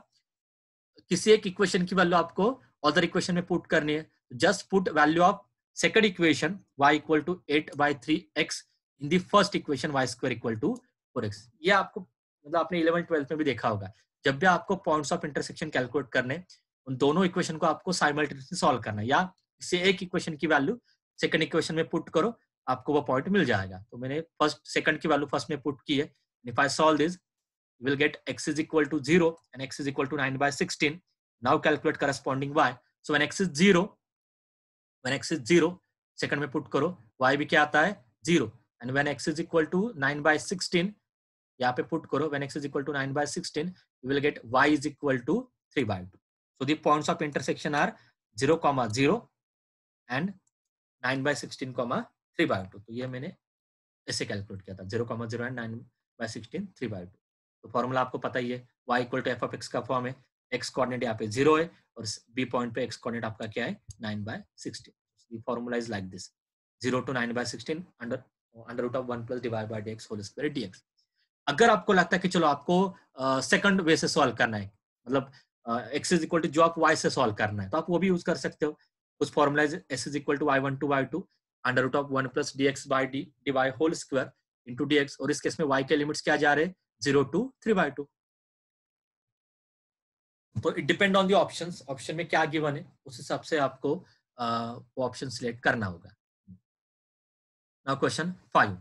किसी एक इक्वेशन की वैल्यू आपको अदर इक्वेशन में पुट करनी है just put value of second equation y equal to eight by three x in the first equation y square equal to four x ये आपको मतलब आपने इलेवन ट्वेल्थ में भी देखा होगा जब भी आपको पॉइंट्स ऑफ इंटरसेक्शन कैलकुलेट करने उन दोनों इक्वेशन को आपको साइमल्टेनियसली सॉल्व करना या इससे एक इक्वेशन की वैल्यू सेकंड इक्वेशन में पुट करो आपको वो पॉइंट मिल जाएगा तो मैंने फर्स्ट सेकंड की वैल्यू फर्स्ट में पुट की है if I solve this will get x is equal to 0 and x is equal to 9 bye 16. Now calculate corresponding y. So when x is 0, when x is 0, second में put करो y भी क्या आता है 0 and when x is equal to 9 bye 16, यहाँ पे put करो when x is equal to nine by sixteen you will get y is equal to three by two so the point of intersection are zero comma zero and nine by sixteen comma three by two तो ये मैंने ऐसे calculate किया था zero comma zero and nine by sixteen three by two तो formula आपको पता ही है y equal to F of x का फॉर्म है x कॉर्डिनेट यहाँ पे जीरो है और बी पॉइंट पे x कॉर्डिनेट आपका क्या है nine by sixteen formula is like this zero to nine by sixteen under under root of one plus divide by d x whole square d x अगर आपको लगता है कि चलो आपको सेकंड वे से सॉल्व करना है मतलब एक्स इज इक्वल टू जो आप वाई से सॉल्व करना है तो आप वो भी यूज कर सकते हो उस formulise S is equal to y one to y two under root of one plus d x by d d y whole square into d x और इस केस में वाई के लिमिट्स क्या जा रहे हैं zero to three by two तो it depend on the option option में क्या गिवन है उस हिसाब से आपको वो ऑप्शन सिलेक्ट करना होगा now question five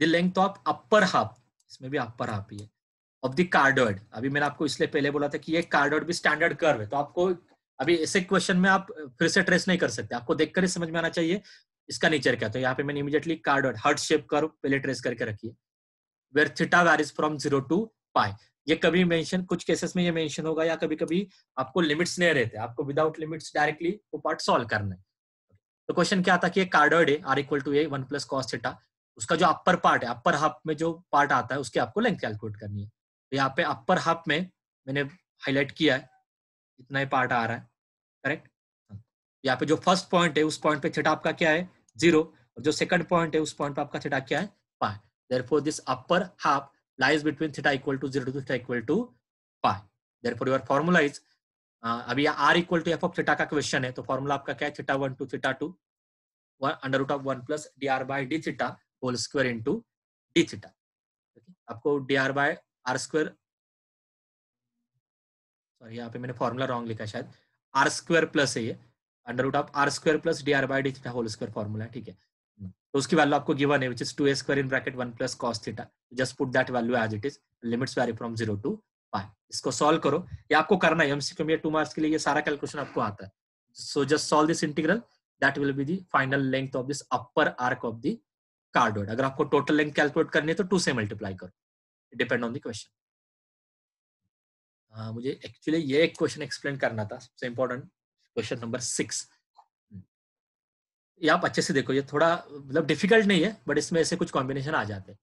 the length of upper half इसमें भी अपर आप ही है ऑफ द कार्डोइड अभी मैंने आपको इसलिए पहले बोला था कि ये कार्डोइड भी स्टैंडर्ड कर्व है तो आपको अभी ऐसे क्वेश्चन में आप फिर से ट्रेस नहीं कर सकते आपको देखकर ही समझ में आना चाहिए इसका नेचर क्या तो यहाँ पे मैंने immediately cardioid heart shape curve पहले ट्रेस करके रखी है where theta varies from zero to pi ये कभी मेंशन कुछ केसेस में ये मेंशन होगा या कभी कभी आपको लिमिट्स नहीं रहते आपको विदाउट लिमिट्स डायरेक्टली वो पार्ट सॉल्व करना है तो क्वेश्चन क्या था कि ये कार्डोइड है r equal to a one plus cos theta उसका जो अपर पार्ट है अपर हाफ में जो पार्ट आता है उसकी आपको लेंथ कैलकुलेट करनी है तो यहाँ पे अपर हाफ में मैंने हाईलाइट किया है इतना ही पार्ट आ रहा है करेक्ट हाँ। यहाँ पे जो फर्स्ट पॉइंट है उस पॉइंट पे थीटा आपका क्या है जीरो और जो सेकंड पॉइंट है उस पॉइंट पे आपका थीटा क्या है pi therefore this upper half lies between theta equal to zero to theta equal to pi therefore your formula is uh, अभी r equal to F of theta का question है तो फॉर्मूला आपका क्या है theta one to theta two under root of one plus d r by d theta whole square into d theta आपको d r by r square sorry यहाँ पे मैंने फॉर्मूला रॉन्ग लिखा शायद आर स्क्वायर प्लस है ये under root of r square plus d r by d theta whole square formula ठीक है तो उसकी वैल्यू आपको गिवन है which is two a square in bracket one plus cos theta just put that value as it is limits vary from zero to pi इसको solve करो ये आपको करना है एमसीक्यू में टू मार्क्स के लिए ये सारा कैलकुलेशन आपको आता है so just solve this integral that will be the final length of this upper arc of the cardioid अगर आपको टोटल लेंथ कैलकुलेट करनी है तो टू से मल्टीप्लाई करो डिपेंड ऑन द क्वेश्चन मुझे एक्चुअली ये एक क्वेश्चन एक्सप्लेन करना था सबसे इंपॉर्टेंट क्वेश्चन नंबर सिक्स ये आप अच्छे से देखो ये थोड़ा मतलब डिफिकल्ट नहीं है बट इसमें ऐसे कुछ कॉम्बिनेशन आ जाते हैं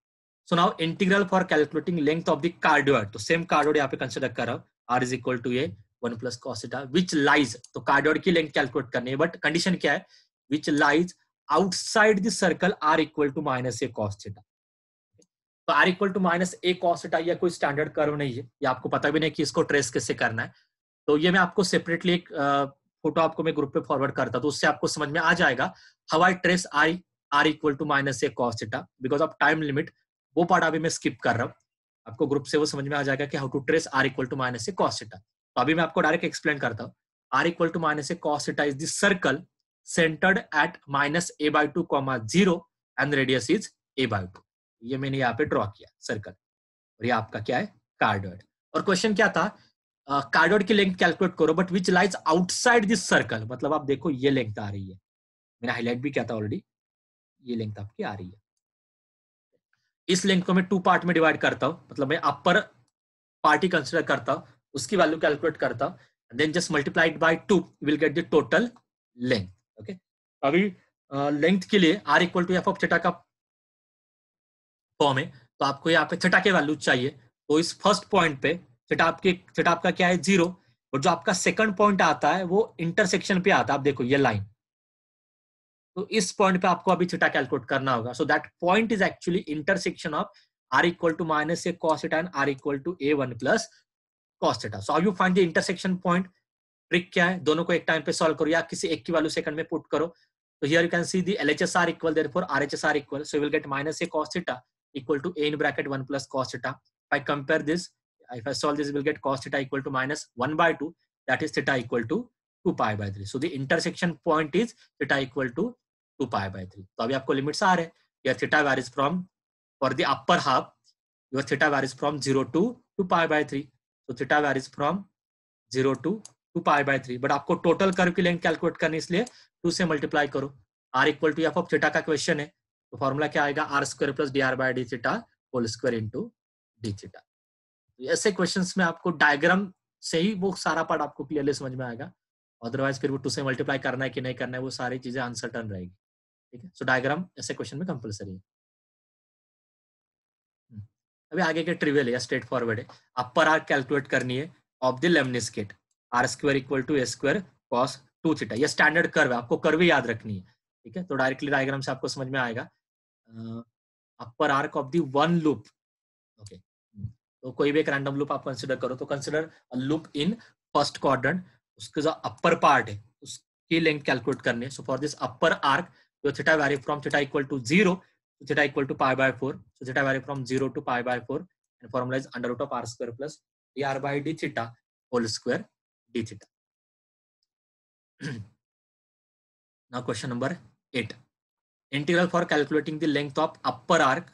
so now integral for calculating length of the cardioid तो सेम कार्डोइड यहाँ पे कंसिडर कर रहा हूँ r is equal to a one plus cos theta which lies तो कार्डोइड की लेंथ कैलकुलेट करनी है बट कंडीशन क्या है which lies outside the circle r equal to minus a cos theta तो r equal to minus a cos theta यह कोई standard curve नहीं है ये आपको पता भी नहीं कि इसको ट्रेस कैसे करना है तो ये मैं आपको सेपरेटली एक फोटो आपको मैं ग्रुप पे फॉरवर्ड करता तो उससे आपको समझ में आ जाएगा how I trace I r equal to minus a cos theta because of time limit वो पार्ट अभी मैं स्किप कर रहा हूँ आपको ग्रुप से वो समझ में आ जाएगा कि how to trace r equal to minus a cos theta तो अभी मैं आपको डायरेक्ट एक्सप्लेन करता हूँ r equal to minus a cos theta is circle centered at minus a by 2 comma 0 and radius is a by 2 ये मैंने यहाँ पे ड्रॉ किया सर्कल और ये आपका क्या है कार्डोइड और क्वेश्चन क्या था कार्डोइड uh, की लेंथ कैलकुलेट करो but which lies outside this circle मतलब आप देखो ये लेंथ आ रही है मैंने हाईलाइट भी किया था ऑलरेडी ये लेंथ आपकी आ रही है इस लेंथ को मैं टू पार्ट में डिवाइड करता हूँ मतलब मैं अपर पार्टी कंसिडर करता हूँ उसकी वैल्यू कैलकुलेट करता हूँ then just multiplied by two will get the total length okay okay? अभी लेंथ के लिए r equal to F of theta का फॉर्म है तो आपको यहाँ पे थीटा के वैल्यू चाहिए तो इस फर्स्ट पॉइंट पे थीटा आपके थीटा आपका क्या है जीरो और जो आपका सेकंड पॉइंट आता है वो इंटरसेक्शन पे आता है आप देखो ये लाइन तो इस पॉइंट पे आपको अभी थीटा कैलकुलेट करना होगा so that point is actually intersection of r equal to minus a cos and r equal to a one plus cos so So you find the intersection point trick क्या है दोनों को एक time पे solve करो या किसी एक की वैल्यू सेकंड में पुट करो तो here you can see the L H S r equal therefore r H S r equal so will get minus a cos theta equal to in bracket one plus cos theta I compare this if I solve this will get cos theta equal to minus one by two that is theta equal to two pi by three so the intersection point is theta equal to two pi by three तो अभी आपको limits आ रहे हैं your theta vary from for the upper half your theta vary from zero to two pi by three so theta vary is from zero to two pi by three but आपको total curve की length calculate करनी इसलिए two से multiply करो r equal to F of theta का question है तो formula क्या आएगा r square plus d r by d theta whole square into d theta ऐसे क्वेश्चन में आपको डायग्राम से ही वो सारा पार्ट आपको क्लियरली समझ में आएगा अदरवाइज फिर वो टू से मल्टीप्लाई करना है कि नहीं करना है वो सारी चीजें अनसर्टन रहेगी ठीक है सो डायग्राम ऐसे क्वेश्चन में कंपलसरी है हम्म। अभी आगे के ट्रिवियल या स्ट्रेट फॉरवर्ड है अपर आर कैलकुलेट करनी है of the lemniscate r square equal to a square cos two theta यह स्टैंडर्ड कर्व है आपको कर्व याद रखनी है ठीक है तो डायरेक्टली डायग्राम से आपको समझ में आएगा upper arc of the one loop okay तो कोई भी एक रैंडम लूप आप कंसिडर करो तो consider loop in first quadrant उसके जो अपर पार्ट है उसकी लेंथ कैलकुलेट करनी है so for this upper arc जो theta vary from theta equal to zero theta equal to pi by four so theta vary from zero to pi by four and formula is under root of r of plus d r dr d theta whole whole d theta now question number 8 integral for calculating the length of upper arc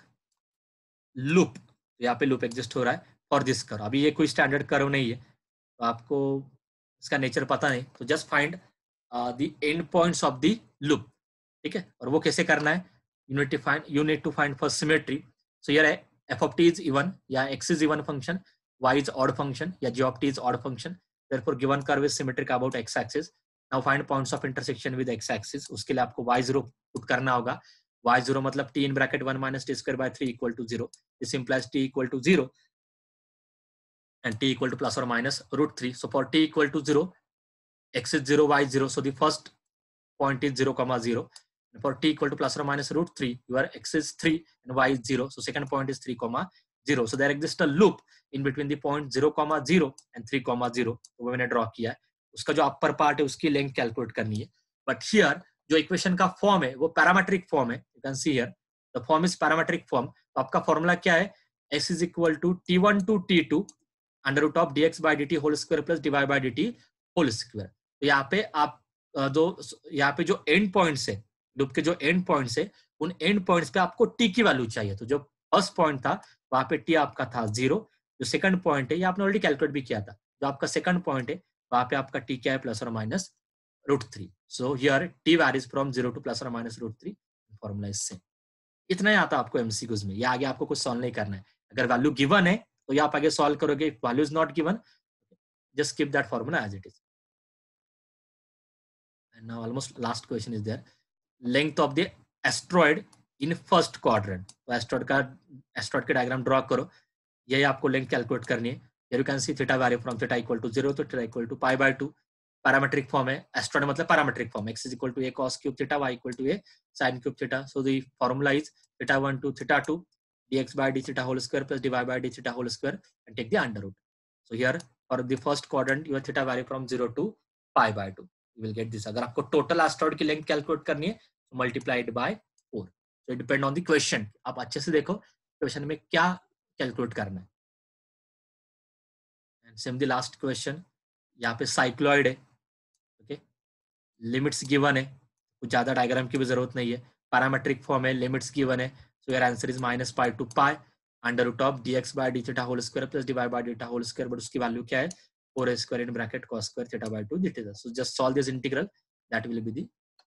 loop तो यहाँ पे loop exist हो रहा है for this curve अभी ये कोई standard curve नहीं है तो आपको इसका नेचर पता नहीं तो just find the end points of the loop ठीक है और वो कैसे करना है you need find you to find for symmetry so यार f of T is even या x is even function y is odd function या g of T is odd function therefore given curve is symmetric about x axis now find points of intersection with x axis uske liye aapko y0 put karna hoga y0 matlab t in bracket 1 minus t square by 3 equal to 0 this implies t equal to 0 and t equal to plus or minus root 3 so for t equal to 0 x is 0 y 0 so the first point is 0 comma 0 and for t equal to plus or minus root 3 your x is 3 and y is 0 so second point is 3 comma 0 so there exists a loop in between the point 0 comma 0 and 3 comma 0 मैंने draw किया है उसका जो upper part है उसकी length calculate करनी है but here जो इक्वेशन का फॉर्म है वो पैरामेट्रिक फॉर्म है you can see here the form is parametric form तो आपका फॉर्मूला क्या है s is equal to t one to t two under root of d x by d t whole square plus divide by d t whole square तो यहाँ पे आप जो यहाँ पे जो एंड पॉइंट्स है लूप के जो एंड पॉइंट्स है उन एंड पॉइंट्स पे आपको टी की वैल्यू चाहिए तो जो फर्स्ट पॉइंट था वहां पे टी आपका था जीरो जो सेकंड पॉइंट है ये आपने ऑलरेडी कैलकुलेट भी किया था जो आपका सेकंड पॉइंट है वहां पे आपका टी क्या है प्लस और minus root three so here t varies from zero to plus और माइनस रूट थ्री फॉर्मूला इससे इतना ही आता आपको एमसीक्यूज में ये आगे आपको कुछ सॉल्व नहीं करना है अगर वैल्यू गिवन है तो ये आप आगे सॉल्व करोगे value is not given just keep that formula as it is and now almost last question is there length of the asteroid in first quadrant तो एस्ट्रॉड का एस्ट्रॉड के डायग्राम ड्रॉ करो यही आपको लेंथ कैलकुलेट करनी है you can see theta value from theta equal to zero तो theta equal to pi by two parametric form है एस्ट्रॉड मतलब parametric form x is equal to a cos cube theta y equal to a sine cube theta so the formula is theta one to theta two d x by d theta whole square plus d y by d theta whole square and take the under root so here for the first quadrant your theta value from zero to pi by two you will get this अगर आपको total asteroid की length calculate करनी है, so तो multiply it so depend on the question आप अच्छे से देखो क्वेश्चन में क्या कैलकुलेट करना है and same the last question यहाँ पे साइक्लॉइड है ओके लिमिट्स गिवन है कुछ ज्यादा डायग्राम की भी जरूरत नहीं है पैरामेट्रिक फॉर्म है लिमिट्स गिवन है so your answer is minus pi to pi under root of d x by d theta whole square plus d y by d whole square but उसकी value क्या है four square in bracket cos square theta by two that is so just solve this integral that will be the